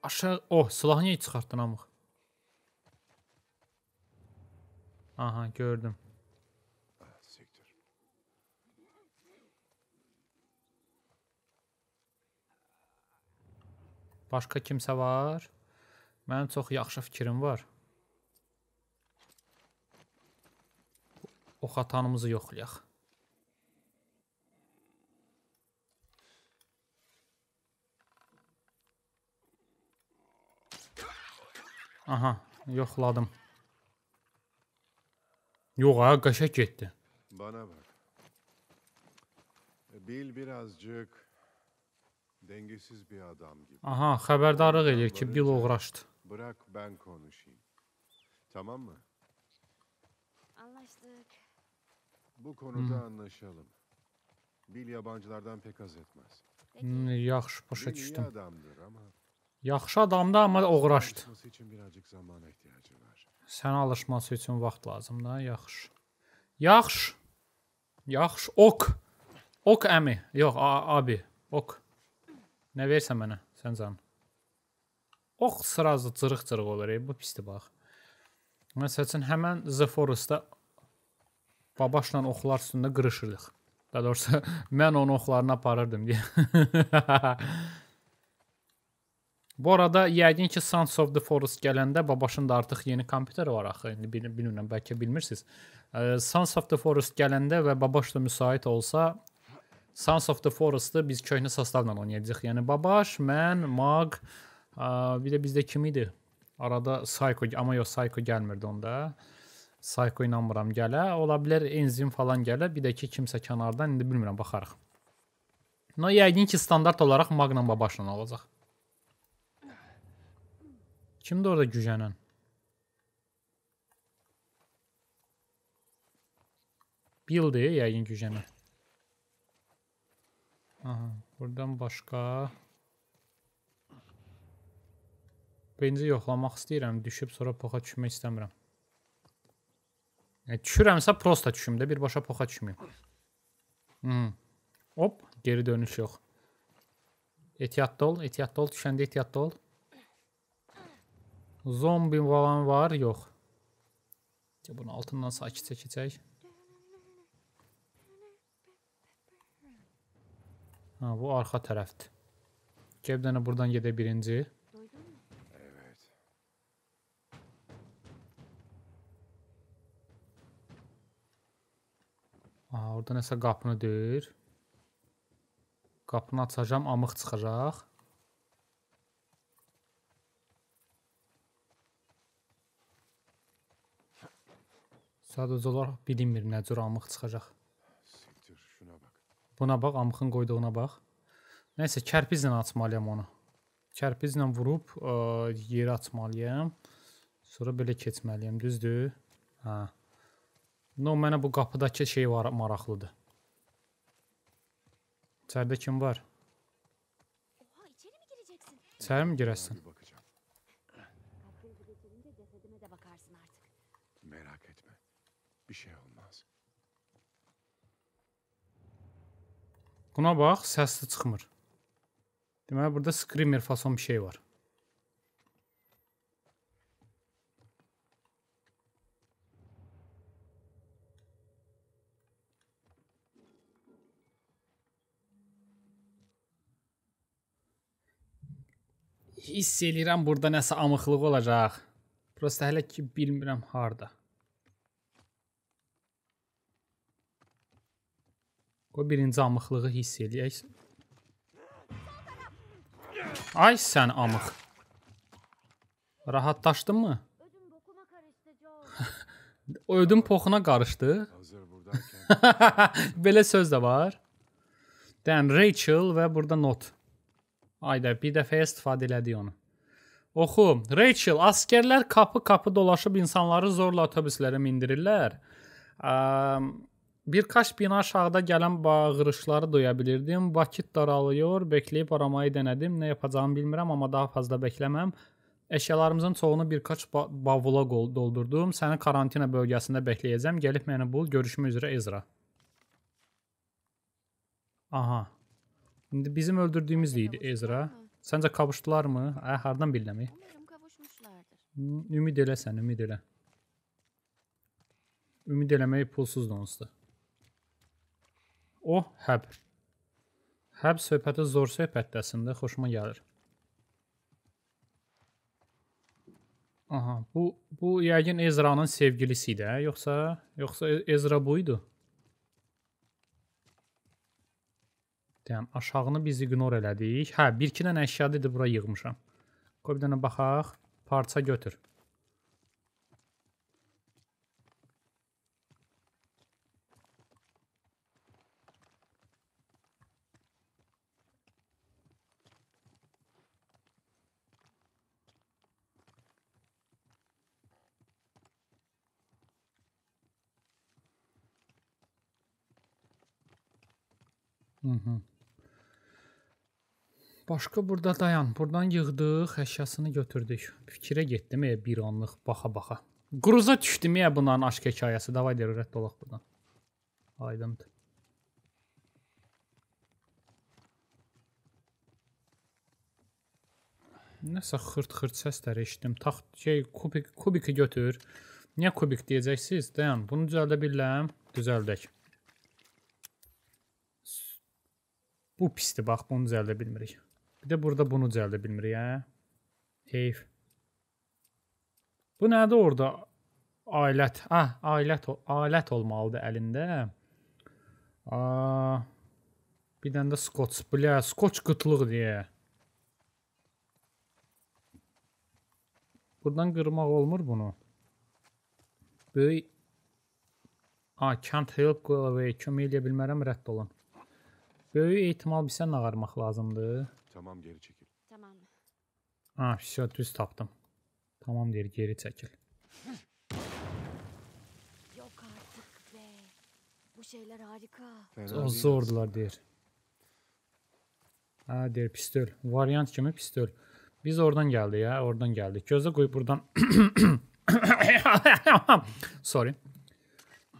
Aşağı... Oh, silahı niyə çıxartdın amıq? Aha, gördüm. Başqa kimsə var? Mənim çox yaxşı fikrim var. Ox atanımızı yoxlayaq. Aha, yoxladım. Yox ha, qaşa getdi. Bana bak. E, bil birazcık dengesiz bir adam gibi. Aha, xəbərdarlıq eləyir ki, Bil uğraşdı. Bırak ben konuşayım. Tamam mı? Anlaştık. Bu konuda hmm. anlaşalım. Bil yabancılardan pek az etmez. Hmm, yaxşı başa düşdüm. adamdır ama Yaxşı adamdır, amma oğraşdı. Sənə alışması üçün vaxt lazımdır, yaxşı. Yaxşı. Yaxşı, ok. Ok əmi. Yox, abi. Ok. Nə versən mənə, sən can. Ox sırazı cırıq-cırıq olur, e, bu pisdir bax. Məsəl üçün həmən The Forest-da babaşla oxlar üstündə qırışırdıq. Daha doğrusu mən onun oxlarını aparırdım deyə. Bu arada yəqin ki Sons of the Forest gələndə babaşın da artıq yeni kompüteri var axı. İndi bil bilmirəm, bəlkə bilmirsiniz. E, Sons of the Forest gələndə və babaş da müsait olsa Sons of the Forest-ı biz köhnə sostavla oynayacağıq. Yəni babaş, mən, Mag, ə, bir də bizdə kim idi? Arada Psycho, amma yox Psycho gəlmirdi onda. Psycho inanmıram gələ. Ola bilər Enzim falan gələ, bir də ki kimsə kənardan, indi bilmirəm, baxarıq. No yəqin ki standart olaraq Magla babaşla olacaq. Kimdir orada gücənən? Billdir, yəqin gücənən. Aha, buradan başqa... Benzi yoxlamaq istəyirəm, düşüb sonra poxa düşmək istəmirəm. Yəni, düşürəmsə, prosta düşüm də, birbaşa poxa düşməyim. Hmm. Hop, geri dönüş yox. Ehtiyatlı ol, ehtiyatlı ol, düşəndə ehtiyatlı ol. Zombi falan var? Yox. Bunun altından sakit çəkəcək. Ha, bu arxa tərəfdir. Gəl bir dənə buradan gedə birinci. Aha, orada nəsə qapını döyür. Qapını açacam, amıq çıxacaq. Sadəcə olaraq bilinmir nə cür amıq çıxacaq. Siktir, şuna bax. Buna bax, amıxın qoyduğuna bax. Nəysə, kərpizlə açmalıyam onu. Kərpizlə vurub ə, yeri açmalıyam. Sonra belə keçməliyəm, düzdür? Hə. No, mənə bu qapıdakı şey var, maraqlıdır. İçəridə kim var? İçəri mi girəsən? Buna bax, səsli çıxmır. Deməli, burada screamer fason bir şey var. Hiss eləyirəm burada nəsə amıqlıq olacaq. Prosta hələ ki bilmirəm harda. Qoy birinci amıqlığı hiss eləyək. Ay sən amıq. Rahatlaşdın mı? Ödüm poxuna qarışdı. Belə söz də var. Dən Rachel və burada not. Ayda bir dəfəyə istifadə elədi onu. Oxu. Rachel, askerlər qapı-qapı dolaşıb insanları zorla avtobuslərə mindirirlər. Ə, Birkaç bina aşağıda gələn bağırışları duya bilirdim. Vakit daralıyor, bekləyib aramayı dənədim. Nə yapacağımı bilmirəm, amma daha fazla bəkləməm. Əşyalarımızın çoxunu birkaç ba bavula doldurdum. Səni karantina bölgəsində bəkləyəcəm. Gəlib məni bul. Görüşmə üzrə Ezra. Aha. İndi bizim öldürdüyümüz idi Ezra. Səncə qavuşdularmı? Ə, hə, hardan bilmək? Ümid eləsən, ümid elə. Ümid eləmək pulsuz da onsuz da. O həb. Həb söhbəti zor söhbətdəsində xoşuma gəlir. Aha, bu bu yəqin Ezra'nın sevgilisi idi, hə? Yoxsa yoxsa e-, Ezra bu idi? Deyəm, aşağını biz ignor elədik. Hə, bir-iki dənə əşyadır bura yığmışam. Qoy bir dənə baxaq. Parça götür. Hı-hı. Başqa burada dayan. Burdan yığdıq, əşyasını götürdük. Fikrə getdim e bir anlıq baxa-baxa. Qruza düşdüm e bunların aşk hekayəsi. Davay deyir, rədd olaq burdan. Aydındır. Nəsə xırt-xırt səslər eşitdim. Taxt şey kubik kubiki götür. Niyə kubik deyəcəksiniz? Dayan, bunu düzəldə bilərəm. Düzəldək. Bu pisdir, bax, bunu cəldə bilmirik. Bir də burada bunu cəldə bilmirik, hə? Heyf. Bu nədir orada? Alət. Ha, hə, alət, alət olmalıdır əlində. A, bir dənə də skoç. Bля, skoç qıtlıq deyə. Buradan qırmaq olmur bunu. Böyük A, can't help go away. Kömək eləyə bilmərəm, rədd olun. Böyük ehtimal bilsən nə ağarmaq lazımdır? Tamam, geri çekil. Tamam. Ah şey, düz tapdım. Tamam deyir, geri çekil. Yok artık be. Bu şeyler harika. O zordular deyir. Ha deyir, pistol. Variant kimi pistol. Biz oradan geldi ya, oradan geldi. Gözde koyup buradan... Sorry.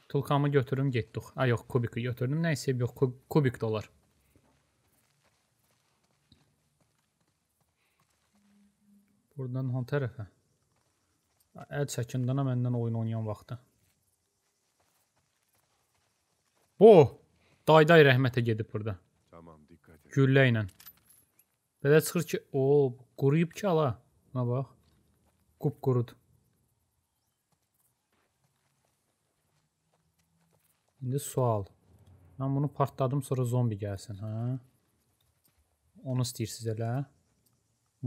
Tulkamı götürüm getdik. Ha yok, kubiki götürdüm. Neyse yok, kubik dolar. Buradan hansı tərəfə? Əl çəkindənə məndən oyun oynayan vaxtı. O! Dayday rəhmətə gedib burada. Tamam, diqqət et. Güllə ilə. Belə çıxır ki, o, quruyub ki, ala. Buna bax. Qup qurud. İndi sual. Mən bunu partladım, sonra zombi gəlsin, hə? Onu istəyirsiniz elə? Hə?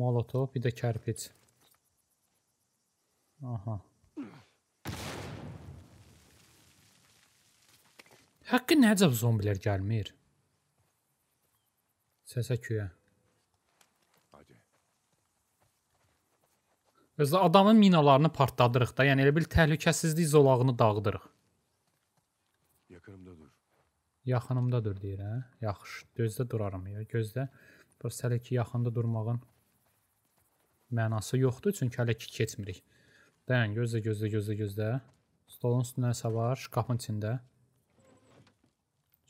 Molotov, bir də kərpic. Aha. Haqqı nəcəb zombilər gəlmir? Səsə küyə. Özdə adamın minalarını partladırıq da, yəni elə bil təhlükəsizlik zolağını dağıdırıq. Yaxınımda dur. Yaxınımda dur deyir, hə? Yaxşı, gözdə duraram ya, gözdə. Dur sələ ki, yaxında durmağın mənası yoxdur, çünki hələ ki keçmirik. Dayan, gözlə, gözlə, gözlə, gözlə. Stolun üstündə nəsə var, şkafın içində.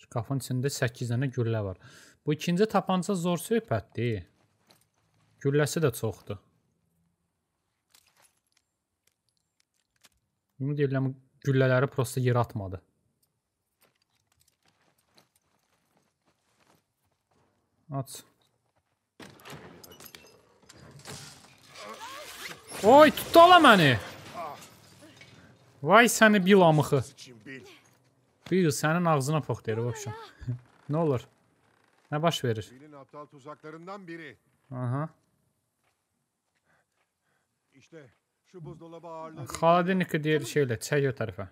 Şkafın içində 8 dənə güllə var. Bu ikinci tapanca zor söhbətdir. Gülləsi də çoxdur. Bunu deyirəm, güllələri prosta yer atmadı. At. Ой, tutala məni. Vay səni bil amıxı. Bil, sənin ağzına pox deyir, vəbşəm. Ne olur? ne baş verir? aptal tuzaklarından biri. Aha. İşte şu buzdolabı ağırlığı... Ah, Xaladinika deyir şeylə, çək o tərəfə.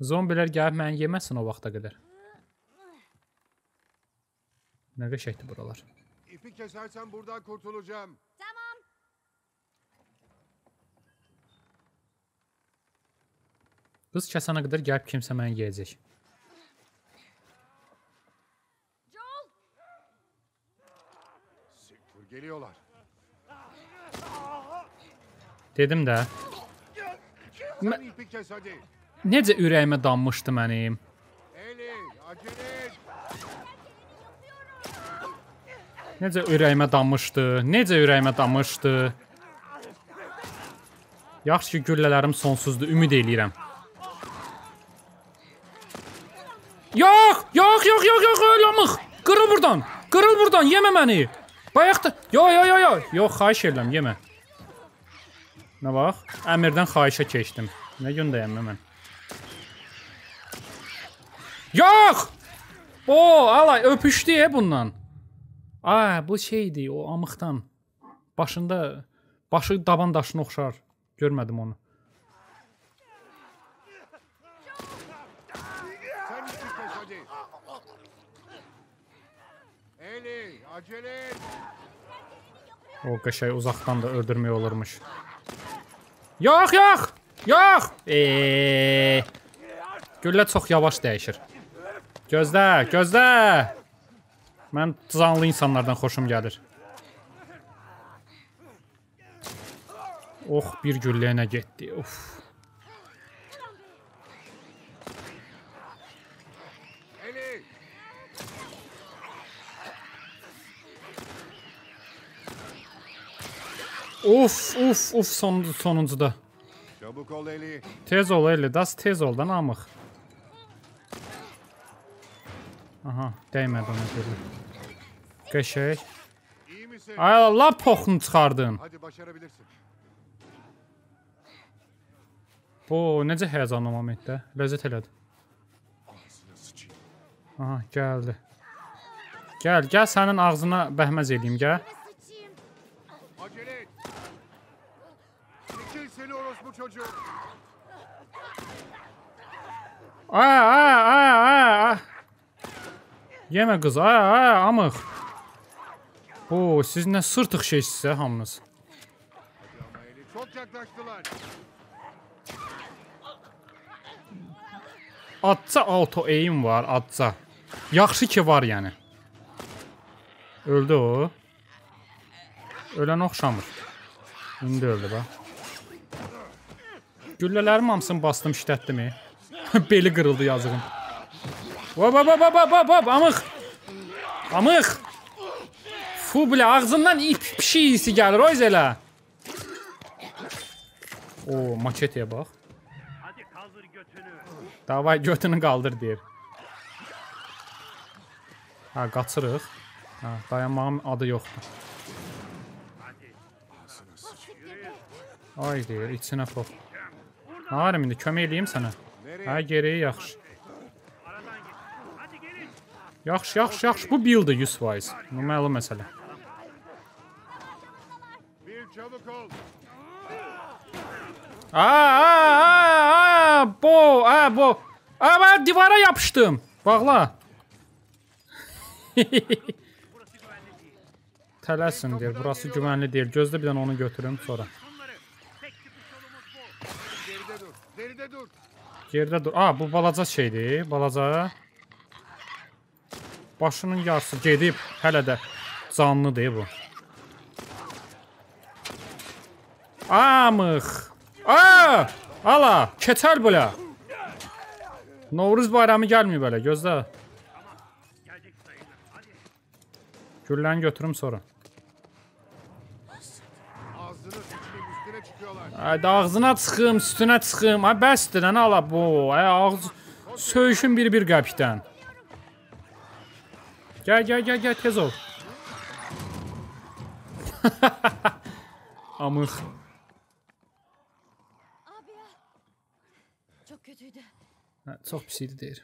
Zombilər gəlib məni yeməsin o vaxta qədər. Nə qəşəkdir buralar ipi kesersen buradan kurtulacağım. Tamam. Qız kəsənə kadar gəlib kimse məni gelecek. Joel! Siktir, geliyorlar. Dedim də. Mə... Necə ürəyimə danmışdı mənim. Eli, acele Necə ürəyimə damışdı. Necə ürəyimə damışdı. Yaxşı ki, güllələrim sonsuzdur. Ümid eləyirəm. Yox, yox, yox, yox, yox, eləmıq. Qırıl burdan. Qırıl burdan, yemə məni. Bayaqda. Yo, yo, yo, yo. Yox, xahiş edirəm, yemə. Nə bax? Əmirdən xahişə keçdim. Nə gündəyəm mən? Yox! O, alay öpüşdü e bundan. A, bu şeydi, o amıqdan. Başında başı daban daşına oxşar. Görmədim onu. Eli, acele et. O qəşəy uzaqdan da öldürmək olarmış. Yox, yox! Yox! Eee! Güllə çox yavaş dəyişir. Gözlə, gözlə! Mən canlı insanlardan xoşum gəlir. Ox, oh, bir gülləyinə getdi. Of. Of, of, of, son, sonuncuda. Çabuk ol Eli. Tez ol Eli, das tez ol da namıq. Aha, dəymədi ona gözü. Qəşək. Ay Allah, lap poxunu çıxardın. Bu necə həyəcanlı momentdə. Ləzzət elədi. Aha, gəldi. Gəl, gəl sənin ağzına bəhməz eləyim, gəl. Ay, ay, ay, ay, ay. Yemə qız, ay, ay, amıq. Oo, siz nə sırtıq şeysiniz hə hamınız. Çok yaklaştılar. Atca auto aim var, atca. Yaxşı ki var yəni. Öldü o. Ölən oxşamır. İndi öldü bax. Güllələrim hamısını bastım şiddətlimi. E. Beli qırıldı yazığın. Hop hop hop hop hop hop amıq. Amıq. Fu bilə ağzından ip pişik isi gəlir o elə. O maketiyə bax. Davay götünü qaldır deyir. Ha qaçırıq. Ha dayanmağın adı yoxdur. Ay deyir içinə pop. Narim indi kömək eləyim sənə. Hə geriyə yaxşı. Yaxşı, yaxşı, yaxşı. Bu build-ı 100%. Bu məlum məsələ. Çabuk ol. Aa, aa, aa, bo, aa, bo. Aa, ben divara yapıştım. Bağla. Tələsin deyir, burası güvənli deyir. Gözlə bir dənə onu götürüm sonra. Gerdə dur, gerdə dur. Gerdə dur. Aa, bu balaca şeydir, balaca. Başının yarısı gedib, hələ də canlıdır bu. Amıx. A! Ala, keçər belə. Novruz bayramı gəlməyib hələ, gözlə. Gülləni götürüm sonra. Ay, ağzına çıxım, üstünə çıxım. Ay, bəsdir, nə ala bu? Ay, ağz söyüşün bir-bir qəpikdən. Gəl, gəl, gəl, gəl, tez ol. Amıx. Hə, çox pis idi deyir.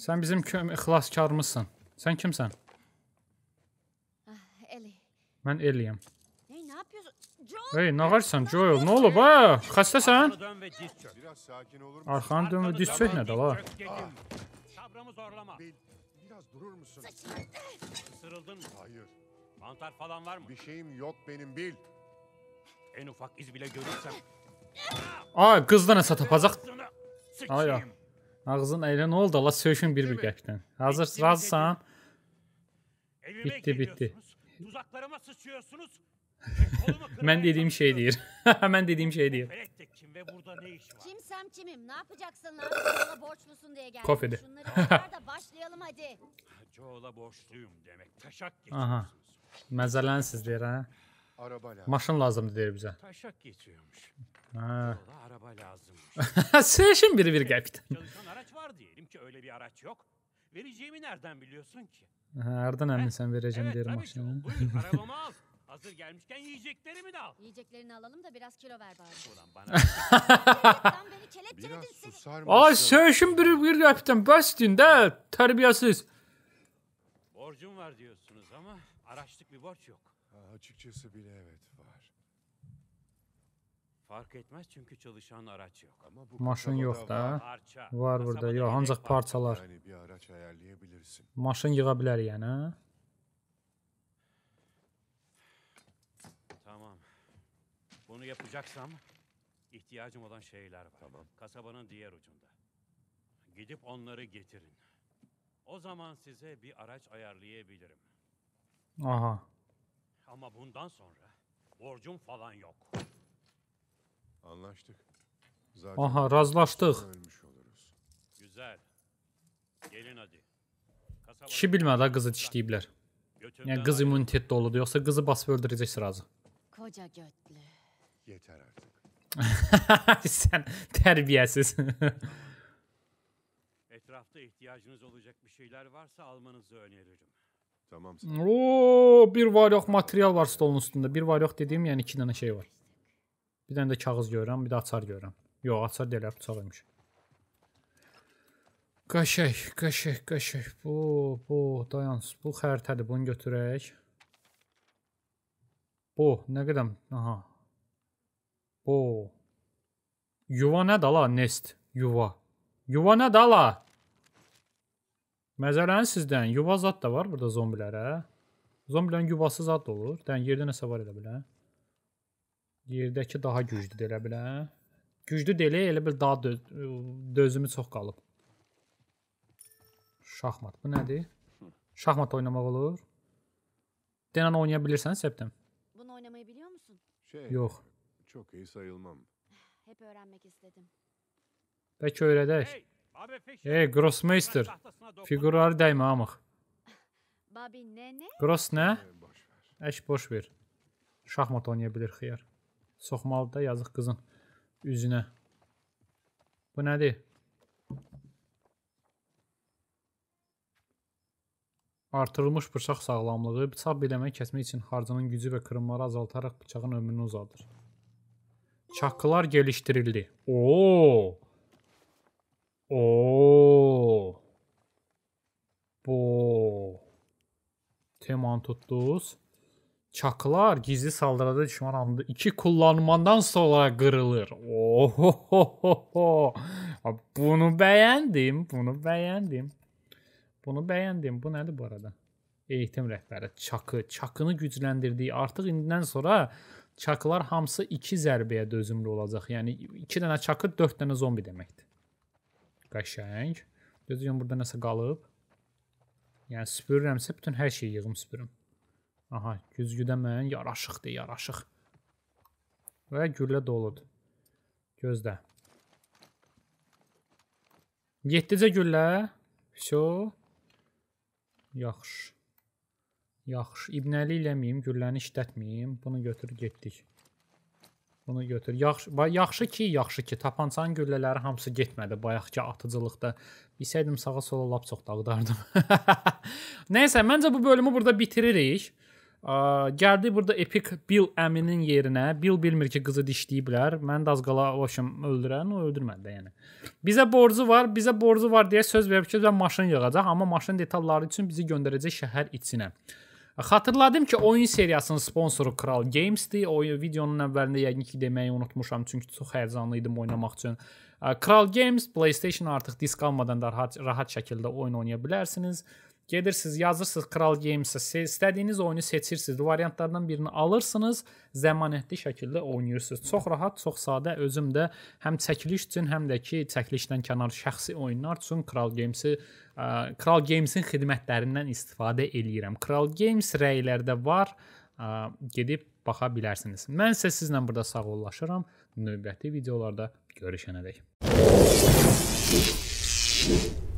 Sən bizim xilaskarımızsan. Sən kimsən? Ah, Eli. Mən Eliyəm. Hey, ne qarsan Joel? Ne olur baya, Xəstəsən? Arxanı dön ve diz çök nədir la? zorlama. Biraz durur musun? Isırıldın mı? Hayır. Mantar falan var mı? Bir şeyim yok benim bil. En ufak iz bile görürsem. Aa, qızdan nəsə tapacaq. Ay, ay. Ağzın əylə nə oldu? Allah söhüşün bir-bir gəkdən. Hazır, razısan? Bitti, bitti. Tuzaklarıma sıçıyorsunuz. Mən dediyim şey deyir. Mən dediyim şey deyir. kim ve burada ne iş var? Kimsem kimim. Ne yapacaksın lan? Joel'a borçlusun diye geldim. Kofede. Şunları çıkar da başlayalım hadi. Joel'a borçluyum demek. Taşak geçiyorsunuz. Aha. Məzələnsiz deyir ha. Maşın lazımdır deyir bizə. Taşak geçiyormuş. Ha. araba lazım. Sen biri bir gel bir Çalışan araç var diyelim ki öyle bir araç yok. Vereceğimi nereden biliyorsun ki? Ha, Erden emmi sen vereceğim evet, derim akşam. Buyur arabamı al. Hazır gelmişken yiyeceklerimi de al. Yiyeceklerini alalım da biraz kilo ver bari. Ulan bana. beni Biraz kelepçeledin seni. susar mısın? Aa sen biri bir gel bir tane. Bastin de terbiyesiz. Borcum var diyorsunuz ama araçlık bir borç yok. Ha, açıkçası bile evet. Fark etmez çünkü çalışan araç yok. Ama bu Maşın yok da. var. Parça. Var burada. Kasabada Yox, parçalar. Yani bir araç ayarlayabilirsin. Maşın yığa bilər yəni. Tamam. Bunu yapacaksam ihtiyacım olan şeyler var. Tamam. Kasabanın diğer ucunda. Gidip onları getirin. O zaman size bir araç ayarlayabilirim. Aha. Ama bundan sonra borcum falan yok. Anlaştık. Zaten Aha razlaştık. Güzel. Gelin hadi. Kasabaya Kişi bilmedi kızı dişleyiblər. Yani kız ayrı- immunitet doludur. Yoksa kızı basıp öldürecek sırası. Koca götlü. Yeter artık. Sen terbiyesiz. Etrafta ihtiyacınız olacak bir şeyler varsa almanızı öneririm. Tamam. sen- Oo, bir var yok material var stolun üstünde. Bir var yok dediğim yani iki tane şey var. Bir dənə də kağız görürəm, bir də açar görürəm. Yox, açar deyil, bıçaq imiş. Qaşək, qaşək, qaşək. Bu, bu, dayans. Bu xəritədir, bunu götürək. Bu, nə qədəm? Aha. Bu. Yuva nədir la? Nest. Yuva. Yuva nədir la? Məzələni sizdən. Yuva zad da var burada zombilərə. Zombilərin yuvası zad da olur. Dən yerdə nəsə var elə bilən. Yerdəki daha güclüdür elə bilə. Hə? Güclü deyil, elə bil daha dö e, dözümü çox qalıb. Şahmat. Bu nədir? Şahmat oynamaq olur. Denən oynaya bilirsən Septem? Bunu oynamayı biliyor musun? Şey, Yox. Çok iyi sayılmam. Hep öğrenmek istedim. Bəlkə öyrədək. Hey, Grossmeister. Figurları dəymə amıq. Babi nə nə? Gross nə? Əş boş ver. Şahmat oynaya bilir xiyar. Soxmalı da yazıq qızın üzünə. Bu nədir? Artırılmış bıçaq sağlamlığı bıçaq biləmək kəsmək üçün harcının gücü və qırınmaları azaltaraq bıçağın ömrünü uzadır. Çakılar gelişdirildi. Oo! Oo! Bu. Teman tutduz. Çaklar gizli saldırıda düşman anında iki kullanmadan sonra kırılır. Ohohoho. Bunu beğendim. Bunu beğendim. Bunu beğendim. Bu nədir bu arada? Eğitim rəhbəri çakı. Çakını gücləndirdiyi artıq indidən sonra çakılar hamısı 2 zərbəyə dözümlü olacaq. Yəni 2 dənə çakı 4 dənə zombi deməkdir. Qəşəng. Gözləyirəm burada nəsə qalıb. Yəni süpürürəmsə bütün hər şeyi yığım süpürürəm. Aha, güzgüdə mən yaraşıqdır, yaraşıq. Və güllə doludur. Gözlə. 7-cə güllə. Vso. Yaxşı. Yaxşı. İbnəli eləməyim, gülləni işlətməyim. Bunu götür, getdik. Bunu götür. Yaxşı, yaxşı ki, yaxşı ki, tapançanın güllələri hamısı getmədi bayaqki atıcılıqda. Bilsəydim sağa sola lap çox dağıdardım. Nəysə, məncə bu bölümü burada bitiririk. Gəldi burada Epic Bill əminin yerinə. Bill bilmir ki, qızı dişləyiblər. Mən də az qala başım öldürən, o öldürmədi də yəni. Bizə borcu var, bizə borcu var deyə söz verib ki, mən maşın yığacaq, amma maşın detalları üçün bizi göndərəcək şəhər içinə. Xatırladım ki, oyun seriyasının sponsoru Kral Games-dir. O videonun əvvəlində yəqin ki, deməyi unutmuşam, çünki çox həyəcanlı idim oynamaq üçün. Kral Games PlayStation artıq disk almadan da rahat, rahat şəkildə oyun oynaya bilərsiniz. Gedirsiniz, yazırsınız Kral Games'ə, istədiyiniz oyunu seçirsiniz, variantlardan birini alırsınız, zəmanətli şəkildə oynayırsınız. Çox rahat, çox sadə, özüm də həm çəkiliş üçün, həm də ki, çəkilişdən kənar şəxsi oyunlar üçün Kral Games-i Kral Games-in xidmətlərindən istifadə eləyirəm. Kral Games rəylərdə var, gedib baxa bilərsiniz. Mən isə sizlə burada sağollaşıram. Növbəti videolarda görüşənədək. Thank you.